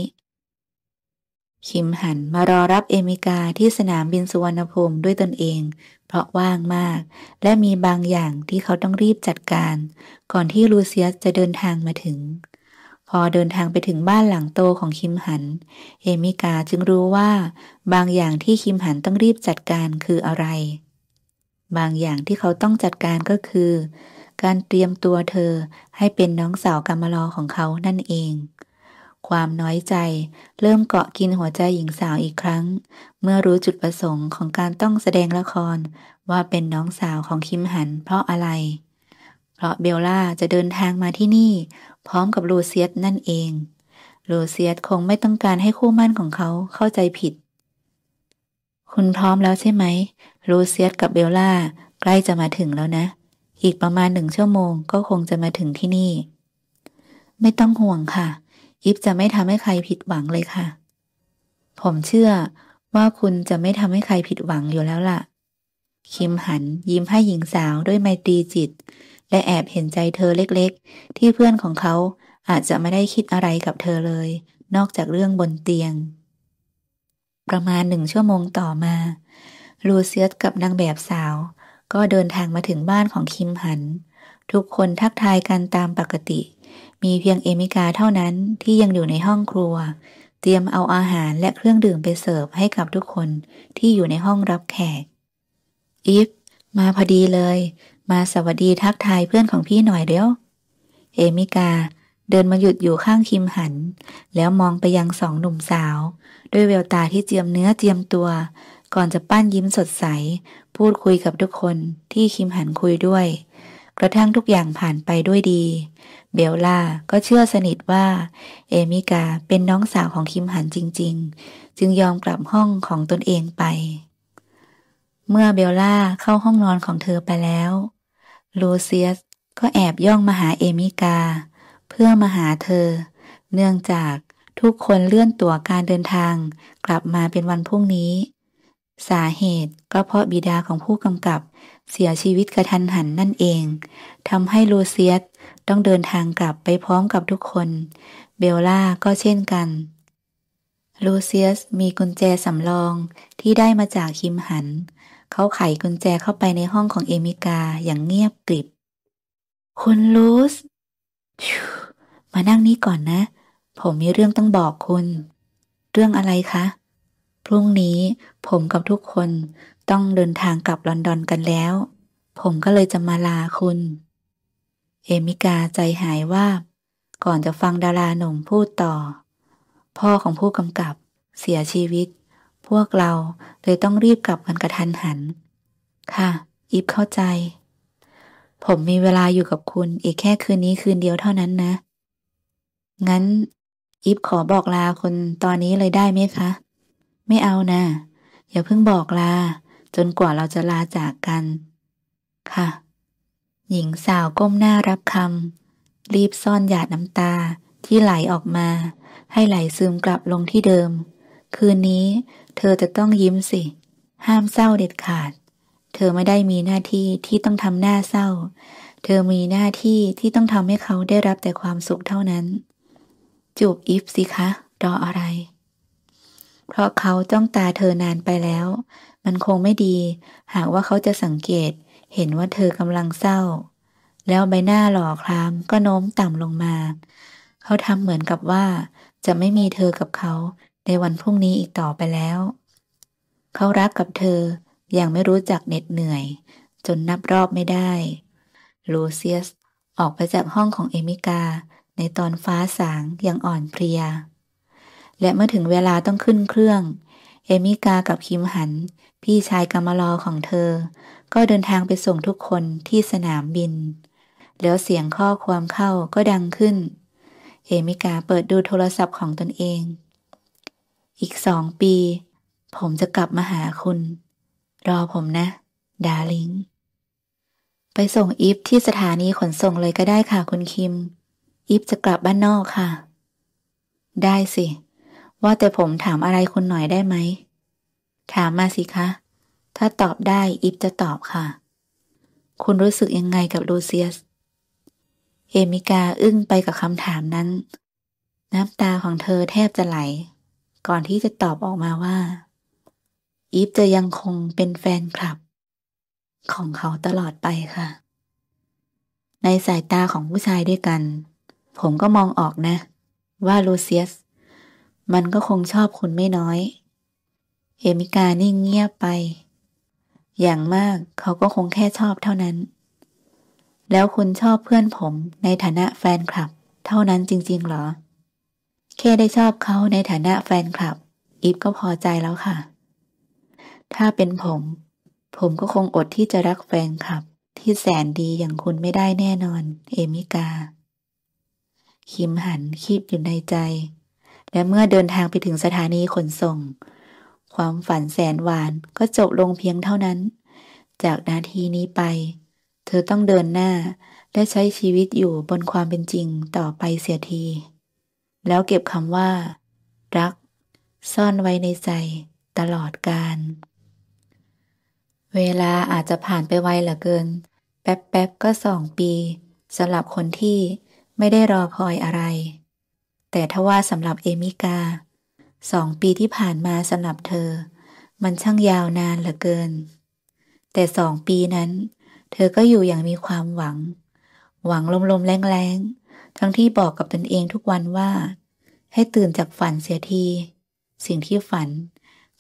คิมหันมารอรับเอมิกาที่สนามบินสุวรรณภูมิด้วยตนเองเพราะว่างมาก และมีบางอย่างที่เขาต้องรีบจัดการ ก่อนที่ลูเซียสจะเดินทางมาถึง พอเดินทางไปถึงบ้านหลังโตของคิมหัน เอมิกาจึงรู้ว่า บางอย่างที่คิมหันต้องรีบจัดการคืออะไร บางอย่างที่เขาต้องจัดการก็คือ การเตรียมตัวเธอให้เป็นน้องสาวกามลอของเขานั่นเองความน้อยใจ เริ่มเกาะกินหัวใจหญิงสาวอีกครั้ง เมื่อรู้จุดประสงค์ของการต้องแสดงละครว่าเป็นน้องสาวของคิมหัน เพราะอะไร เพราะเบลล่าจะเดินทางมาที่นี่ พร้อมกับลูเซียสนั่นเอง ลูเซียสคงไม่ต้องการให้คู่มั่นของเขาเข้าใจผิด คุณพร้อมแล้วใช่ไหม ลูเซียสกับเบลล่าใกล้จะมาถึงแล้วนะ อีกประมาณหนึ่งชั่วโมงก็คงจะมาถึงที่นี่ ไม่ต้องห่วงค่ะกิฟจะไม่ทำให้ใครผิดหวังเลยค่ะ ผมเชื่อว่าคุณจะไม่ทำให้ใครผิดหวังอยู่แล้วล่ะ คิมหันยิ้มให้หญิงสาวด้วยไมตรีจิต และแอบเห็นใจเธอเล็ก ๆ ที่เพื่อนของเขาอาจจะไม่ได้คิดอะไรกับเธอเลย นอกจากเรื่องบนเตียง ประมาณหนึ่งชั่วโมงต่อมา ลูเซียสกับนางแบบสาว ก็เดินทางมาถึงบ้านของคิมหัน ทุกคนทักทายกันตามปกติมีเพียงเอมิกาเท่านั้นที่ยังอยู่ในห้องครัว เตรียมเอาอาหารและเครื่องดื่มไปเสิร์ฟให้กับทุกคนที่อยู่ในห้องรับแขกอีฟมาพอดีเลย มาสวัสดีทักทายเพื่อนของพี่หน่อยเดียวเอมิกา เดินมาหยุดอยู่ข้างคิมหัน แล้วมองไปยังสองหนุ่มสาว ด้วยแววตาที่เจียมเนื้อเจียมตัว ก่อนจะปั้นยิ้มสดใส พูดคุยกับทุกคนที่คิมหันคุยด้วย กระทั่งทุกอย่างผ่านไปด้วยดีเบลล่าก็เชื่อสนิทว่า เอมิกาเป็นน้องสาวของคิมหันจริง ๆ จึงยอมกลับห้องของตนเองไป เมื่อเบลล่าเข้าห้องนอนของเธอไปแล้ว ลูเซียสก็แอบย่องมาหาเอมิกา เพื่อมาหาเธอ เนื่องจากทุกคนเลื่อนตั๋วการเดินทางกลับมาเป็นวันพรุ่งนี้สาเหตุก็เพราะบิดาของผู้กำกับเสียชีวิตกระทันหันนั่นเอง ทำให้ลูเซียสต้องเดินทางกลับไปพร้อมกับทุกคน เบลล่าก็เช่นกัน ลูเซียสมีกุญแจสำรองที่ได้มาจากคิมหัน เขาไขกุญแจเข้าไปในห้องของเอมิกาอย่างเงียบกริบ คุณลูส มานั่งนี่ก่อนนะ ผมมีเรื่องต้องบอกคุณ เรื่องอะไรคะรุ่งนี้ผมกับทุกคนต้องเดินทางกลับลอนดอนกันแล้ว ผมก็เลยจะมาลาคุณ เอมิกาใจหายว่า ก่อนจะฟังดาราหนุ่มพูดต่อ พ่อของผู้กำกับเสียชีวิต พวกเราเลยต้องรีบกลับกันกระทันหัน ค่ะ อิฟเข้าใจ ผมมีเวลาอยู่กับคุณอีกแค่คืนนี้คืนเดียวเท่านั้นนะ งั้น อิฟขอบอกลาคุณตอนนี้เลยได้ไหมคะไม่เอานะ่ะอย่าเพิ่งบอกลา จนกว่าเราจะลาจากกันค่ะหญิงสาวก้มหน้ารับคำรีบซ่อนหยาดน้ำตาที่ไหลออกมา ให้ไหลซึมกลับลงที่เดิม คืนนี้ เธอจะต้องยิ้มสิ ห้ามเศร้าเด็ดขาด เธอไม่ได้มีหน้าที่ที่ต้องทำหน้าเศร้า เธอมีหน้าที่ที่ต้องทำให้เขาได้รับแต่ความสุขเท่านั้น จูบอิฟสิคะรออะไรเพราะเขาจ้องตาเธอนานไปแล้ว มันคงไม่ดี หากว่าเขาจะสังเกต เห็นว่าเธอกำลังเศร้า แล้วใบหน้าหล่อคล้ำก็โน้มต่ำลงมา เขาทำเหมือนกับว่า จะไม่มีเธอกับเขา ในวันพรุ่งนี้อีกต่อไปแล้ว เขารักกับเธออย่างไม่รู้จักเหน็ดเหนื่อย จนนับรอบไม่ได้ ลูเซียสออกไปจากห้องของเอมิกาในตอนฟ้าสางยังอ่อนเพลียและเมื่อถึงเวลาต้องขึ้นเครื่อง เอมิกากับคิมหัน พี่ชายกามลอของเธอ ก็เดินทางไปส่งทุกคนที่สนามบิน แล้วเสียงข้อความเข้าก็ดังขึ้น เอมิกาเปิดดูโทรศัพท์ของตนเอง อีกสองปี ผมจะกลับมาหาคุณ รอผมนะ ดาลิงไปส่งอีฟที่สถานีขนส่งเลยก็ได้ค่ะคุณคิมอีฟจะกลับบ้านนอกค่ะ ได้สิว่าแต่ผมถามอะไรคุณหน่อยได้ไหม ถามมาสิคะ ถ้าตอบได้อิฟจะตอบค่ะ คุณรู้สึกยังไงกับลูเซียส เอมิกาอึ้งไปกับคำถามนั้น น้ำตาของเธอแทบจะไหล ก่อนที่จะตอบออกมาว่า อีฟจะยังคงเป็นแฟนคลับ ของเขาตลอดไปค่ะ ในสายตาของผู้ชายด้วยกัน ผมก็มองออกนะ ว่าลูเซียสมันก็คงชอบคุณไม่น้อย เอมิกานิ่งเงียบไป อย่างมากเขาก็คงแค่ชอบเท่านั้น แล้วคุณชอบเพื่อนผมในฐานะแฟนคลับ เท่านั้นจริงๆหรอ แค่ได้ชอบเขาในฐานะแฟนคลับอีฟก็พอใจแล้วค่ะ ถ้าเป็นผม ผมก็คงอดที่จะรักแฟนคลับ ที่แสนดีอย่างคุณไม่ได้แน่นอน เอมิกา คิมหันคีบอยู่ในใจและเมื่อเดินทางไปถึงสถานีขนส่ง ความฝันแสนหวานก็จบลงเพียงเท่านั้น จากนาทีนี้ไป เธอต้องเดินหน้าและใช้ชีวิตอยู่บนความเป็นจริงต่อไปเสียที แล้วเก็บคำว่า รัก ซ่อนไว้ในใจ ตลอดกาลเวลาอาจจะผ่านไปไวเหลือเกิน แป๊บๆก็สองปีสำหรับคนที่ไม่ได้รอคอยอะไรแต่ถ้าว่าสำหรับเอมิกา สองปีที่ผ่านมาสำหรับเธอ มันช่างยาวนานเหลือเกิน แต่สองปีนั้น เธอก็อยู่อย่างมีความหวัง หวังลมๆแรงๆ ทั้งที่บอกกับตนเองทุกวันว่า ให้ตื่นจากฝันเสียที สิ่งที่ฝัน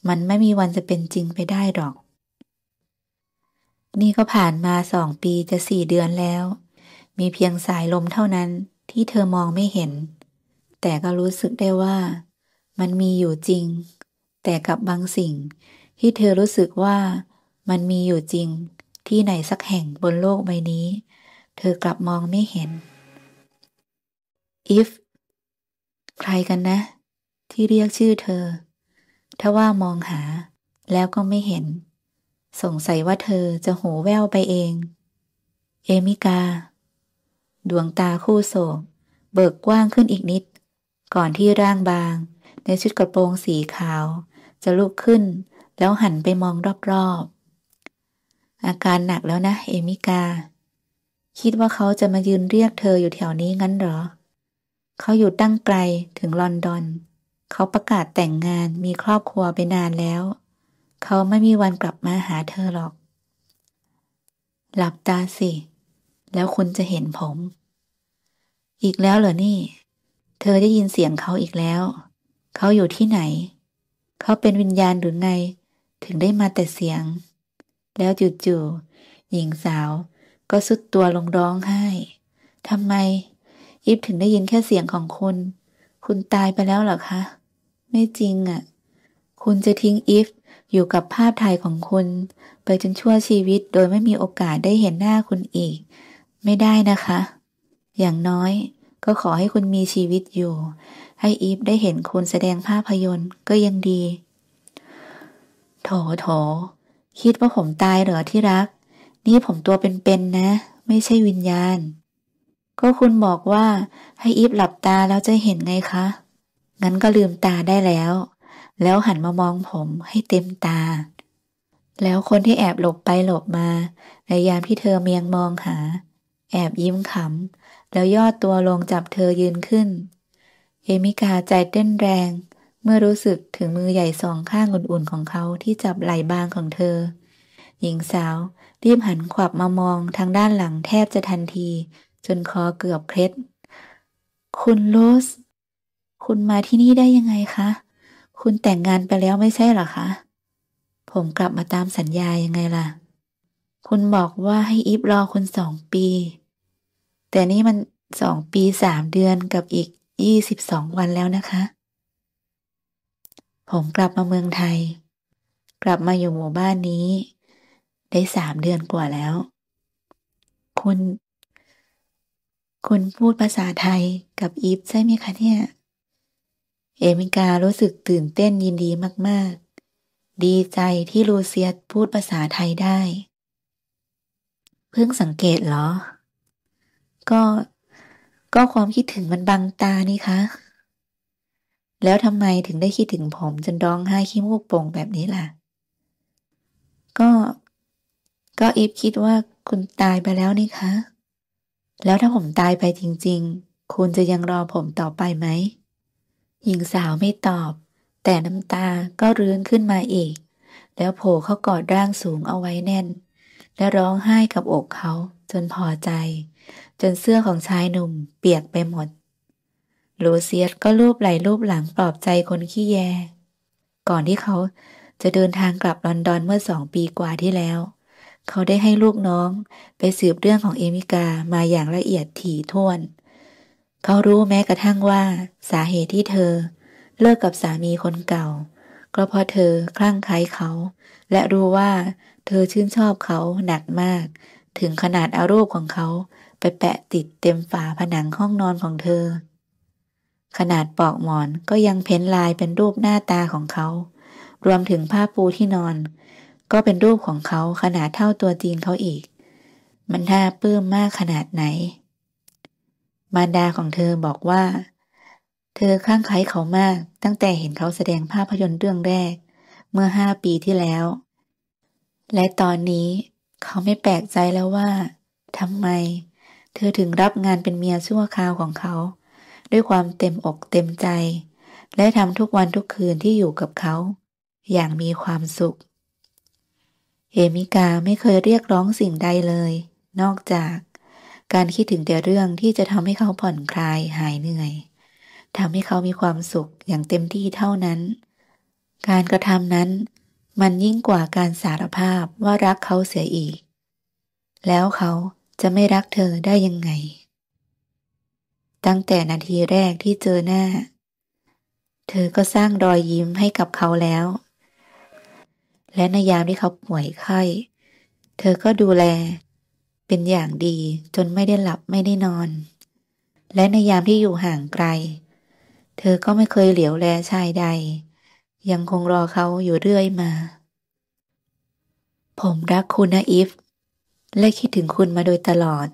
มันไม่มีวันจะเป็นจริงไปได้หรอก นี่ก็ผ่านมาสองปีจะสี่เดือนแล้ว มีเพียงสายลมเท่านั้นที่เธอมองไม่เห็นแต่ก็รู้สึกได้ว่ามันมีอยู่จริง แต่กับบางสิ่งที่เธอรู้สึกว่ามันมีอยู่จริงที่ไหนสักแห่งบนโลกใบนี้ เธอกลับมองไม่เห็น if ใครกันนะ ที่เรียกชื่อเธอ ถ้าว่ามองหาแล้วก็ไม่เห็น สงสัยว่าเธอจะหูแววไปเองเอมิกา ดวงตาคู่โศก เบิกกว้างขึ้นอีกนิดก่อนที่ร่างบาง ในชุดกระโปรงสีขาว จะลุกขึ้น แล้วหันไปมองรอบๆ อาการหนักแล้วนะ เอมิกา คิดว่าเขาจะมายืนเรียกเธออยู่แถวนี้งั้นเหรอ เขาอยู่ตั้งไกลถึงลอนดอน เขาประกาศแต่งงานมีครอบครัวไปนานแล้ว เขาไม่มีวันกลับมาหาเธอหรอก หลับตาสิ แล้วคุณจะเห็นผม อีกแล้วเหรอนี่เธอได้ยินเสียงเขาอีกแล้ว เขาอยู่ที่ไหน เขาเป็นวิญญาณหรือไง ถึงได้มาแต่เสียง แล้วจู่ๆ หญิงสาว ก็สุดตัวลงร้องไห้ ทำไม อิฟถึงได้ยินแค่เสียงของคุณ คุณตายไปแล้วหรอคะ ไม่จริงอะ่ะ คุณจะทิ้งอีฟอยู่กับภาพถ่ายของคุณไปจนชั่วชีวิตโดยไม่มีโอกาสได้เห็นหน้าคุณอีก ไม่ได้นะคะ อย่างน้อยก็ขอให้คุณมีชีวิตอยู่ ให้อีฟได้เห็นคุณแสดงภาพยนตร์ก็ยังดี โถโถคิดว่าผมตายเหรอที่รัก นี่ผมตัวเป็นๆนนะ ไม่ใช่วิญญาณ ก็คุณบอกว่า ให้อีฟหลับตาแล้วจะเห็นไงคะ งั้นก็ลืมตาได้แล้ว แล้วหันมามองผมให้เต็มตา แล้วคนที่แอบหลบไปหลบมา ในยามที่เธอเมียงมองหา แอบยิ้มขำแล้วย่อตัวลงจับเธอยืนขึ้น เอมิกาใจเต้นแรง เมื่อรู้สึกถึงมือใหญ่สองข้างอุ่นๆของเขาที่จับไหล่บางของเธอ หญิงสาว รีบหันขวับมามองทางด้านหลังแทบจะทันที จนคอเกือบเคล็ด คุณโลสคุณมาที่นี่ได้ยังไงคะ คุณแต่งงานไปแล้วไม่ใช่หรอคะ ผมกลับมาตามสัญญายังไงล่ะ คุณบอกว่าให้อีฟรอคุณสองปีแต่นี่มันสองปีสามเดือนกับอีกยี่สิบสองวันแล้วนะคะ ผมกลับมาเมืองไทย กลับมาอยู่หมู่บ้านนี้ ได้สามเดือนกว่าแล้ว คุณคุณพูดภาษาไทยกับอีฟใช่ไหมคะเนี่ย เอมิการู้สึกตื่นเต้นยินดีมากๆ ดีใจที่ลูเซียพูดภาษาไทยได้ เพิ่งสังเกตเหรอก็ก็ความคิดถึงมันบังตานี่คะแล้วทำไมถึงได้คิดถึงผม จนร้องไห้ขี้มูกโป่งแบบนี้ล่ะ ก็ก็อีฟคิดว่าคุณตายไปแล้วนี่คะแล้วถ้าผมตายไปจริง ๆ คุณจะยังรอผมต่อไปไหมหญิงสาวไม่ตอบ แต่น้ำตาก็เรื้อนขึ้นมาอีก แล้วโผล่เข้ากอดร่างสูงเอาไว้แน่น และร้องไห้กับอกเขาจนพอใจจนเสื้อของชายหนุ่มเปียกไปหมด ลูเซียสก็ลูบไหลลูบหลังปลอบใจคนขี้แย ก่อนที่เขาจะเดินทางกลับลอนดอนเมื่อสองปีกว่าที่แล้ว เขาได้ให้ลูกน้องไปสืบเรื่องของเอมิกามาอย่างละเอียดถี่ถ้วน เขารู้แม้กระทั่งว่าสาเหตุที่เธอเลิกกับสามีคนเก่า ก็เพราะเธอคลั่งไคล้เขา และรู้ว่าเธอชื่นชอบเขาหนักมาก ถึงขนาดเอารูปของเขาไปแปะติดเต็มฝาผนังห้องนอนของเธอ ขนาดปอกหมอนก็ยังเพ้นลาย เป็นรูปหน้าตาของเขา รวมถึงผ้าปูที่นอน ก็เป็นรูปของเขาขนาดเท่าตัวจริงเขาอีก มันน่าปลื้มมากขนาดไหน มารดาของเธอบอกว่า เธอข้างไคลเขามากตั้งแต่เห็นเขาแสดงภาพยนตร์เรื่องแรก เมื่อห้าปีที่แล้ว และตอนนี้ เขาไม่แปลกใจแล้วว่าทำไมเธอถึงรับงานเป็นเมียชั่วคราวของเขา ด้วยความเต็มอกเต็มใจ และทำทุกวันทุกคืนที่อยู่กับเขา อย่างมีความสุข เอมิกาไม่เคยเรียกร้องสิ่งใดเลย นอกจาก การคิดถึงแต่เรื่องที่จะทำให้เขาผ่อนคลายหายเหนื่อยทำให้เขามีความสุขอย่างเต็มที่เท่านั้น การกระทำนั้น มันยิ่งกว่าการสารภาพว่ารักเขาเสียอีก แล้วเขาจะไม่รักเธอได้ยังไง ตั้งแต่นาทีแรกที่เจอหน้า เธอก็สร้างรอยยิ้มให้กับเขาแล้ว และในยามที่เขาป่วยไข้ เธอก็ดูแล เป็นอย่างดีจนไม่ได้หลับไม่ได้นอน และในยามที่อยู่ห่างไกล เธอก็ไม่เคยเหลียวแลชายใด ยังคงรอเขาอยู่เรื่อยมา ผมรักคุณนะอีฟและคิดถึงคุณมาโดยตลอด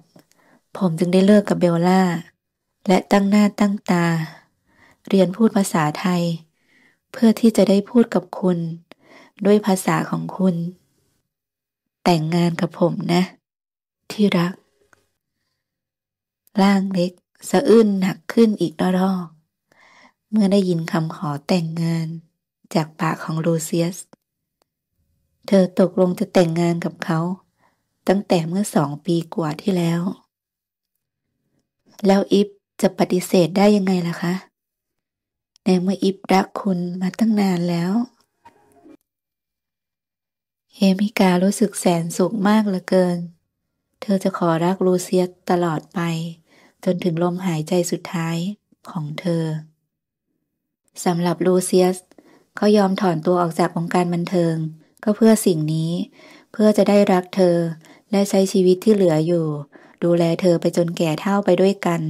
ผมจึงได้เลิกกับเบลล่า และตั้งหน้าตั้งตา เรียนพูดภาษาไทย เพื่อที่จะได้พูดกับคุณ ด้วยภาษาของคุณ แต่งงานกับผมนะ ที่รักร่างเล็กสะอื้นหนักขึ้นอีกรอบเมื่อได้ยินคำขอแต่งงาน จากปากของลูเซียส เธอตกลงจะแต่งงานกับเขาตั้งแต่เมื่อสองปีกว่าที่แล้ว แล้วอิฟจะปฏิเสธได้ยังไงล่ะคะ ในเมื่ออิฟรักคุณมาตั้งนานแล้ว เอมิกา รู้สึกแสนสุขมากเหลือเกิน เธอจะขอรักลูเซียสตลอดไป จนถึงลมหายใจสุดท้ายของเธอ สำหรับลูเซียส เขายอมถอนตัวออกจากวงการบันเทิง ก็เพื่อสิ่งนี้ เพื่อจะได้รักเธอและใช้ชีวิตที่เหลืออยู่ ดูแลเธอไปจนแก่เท่าไปด้วยกัน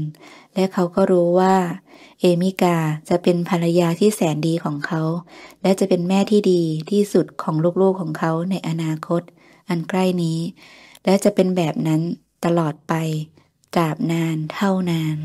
และเขาก็รู้ว่า เอมิกาจะเป็นภรรยาที่แสนดีของเขา และจะเป็นแม่ที่ดีที่สุดของลูกๆของเขาในอนาคต อันใกล้นี้ และจะเป็นแบบนั้นตลอดไปตราบนานเท่านาน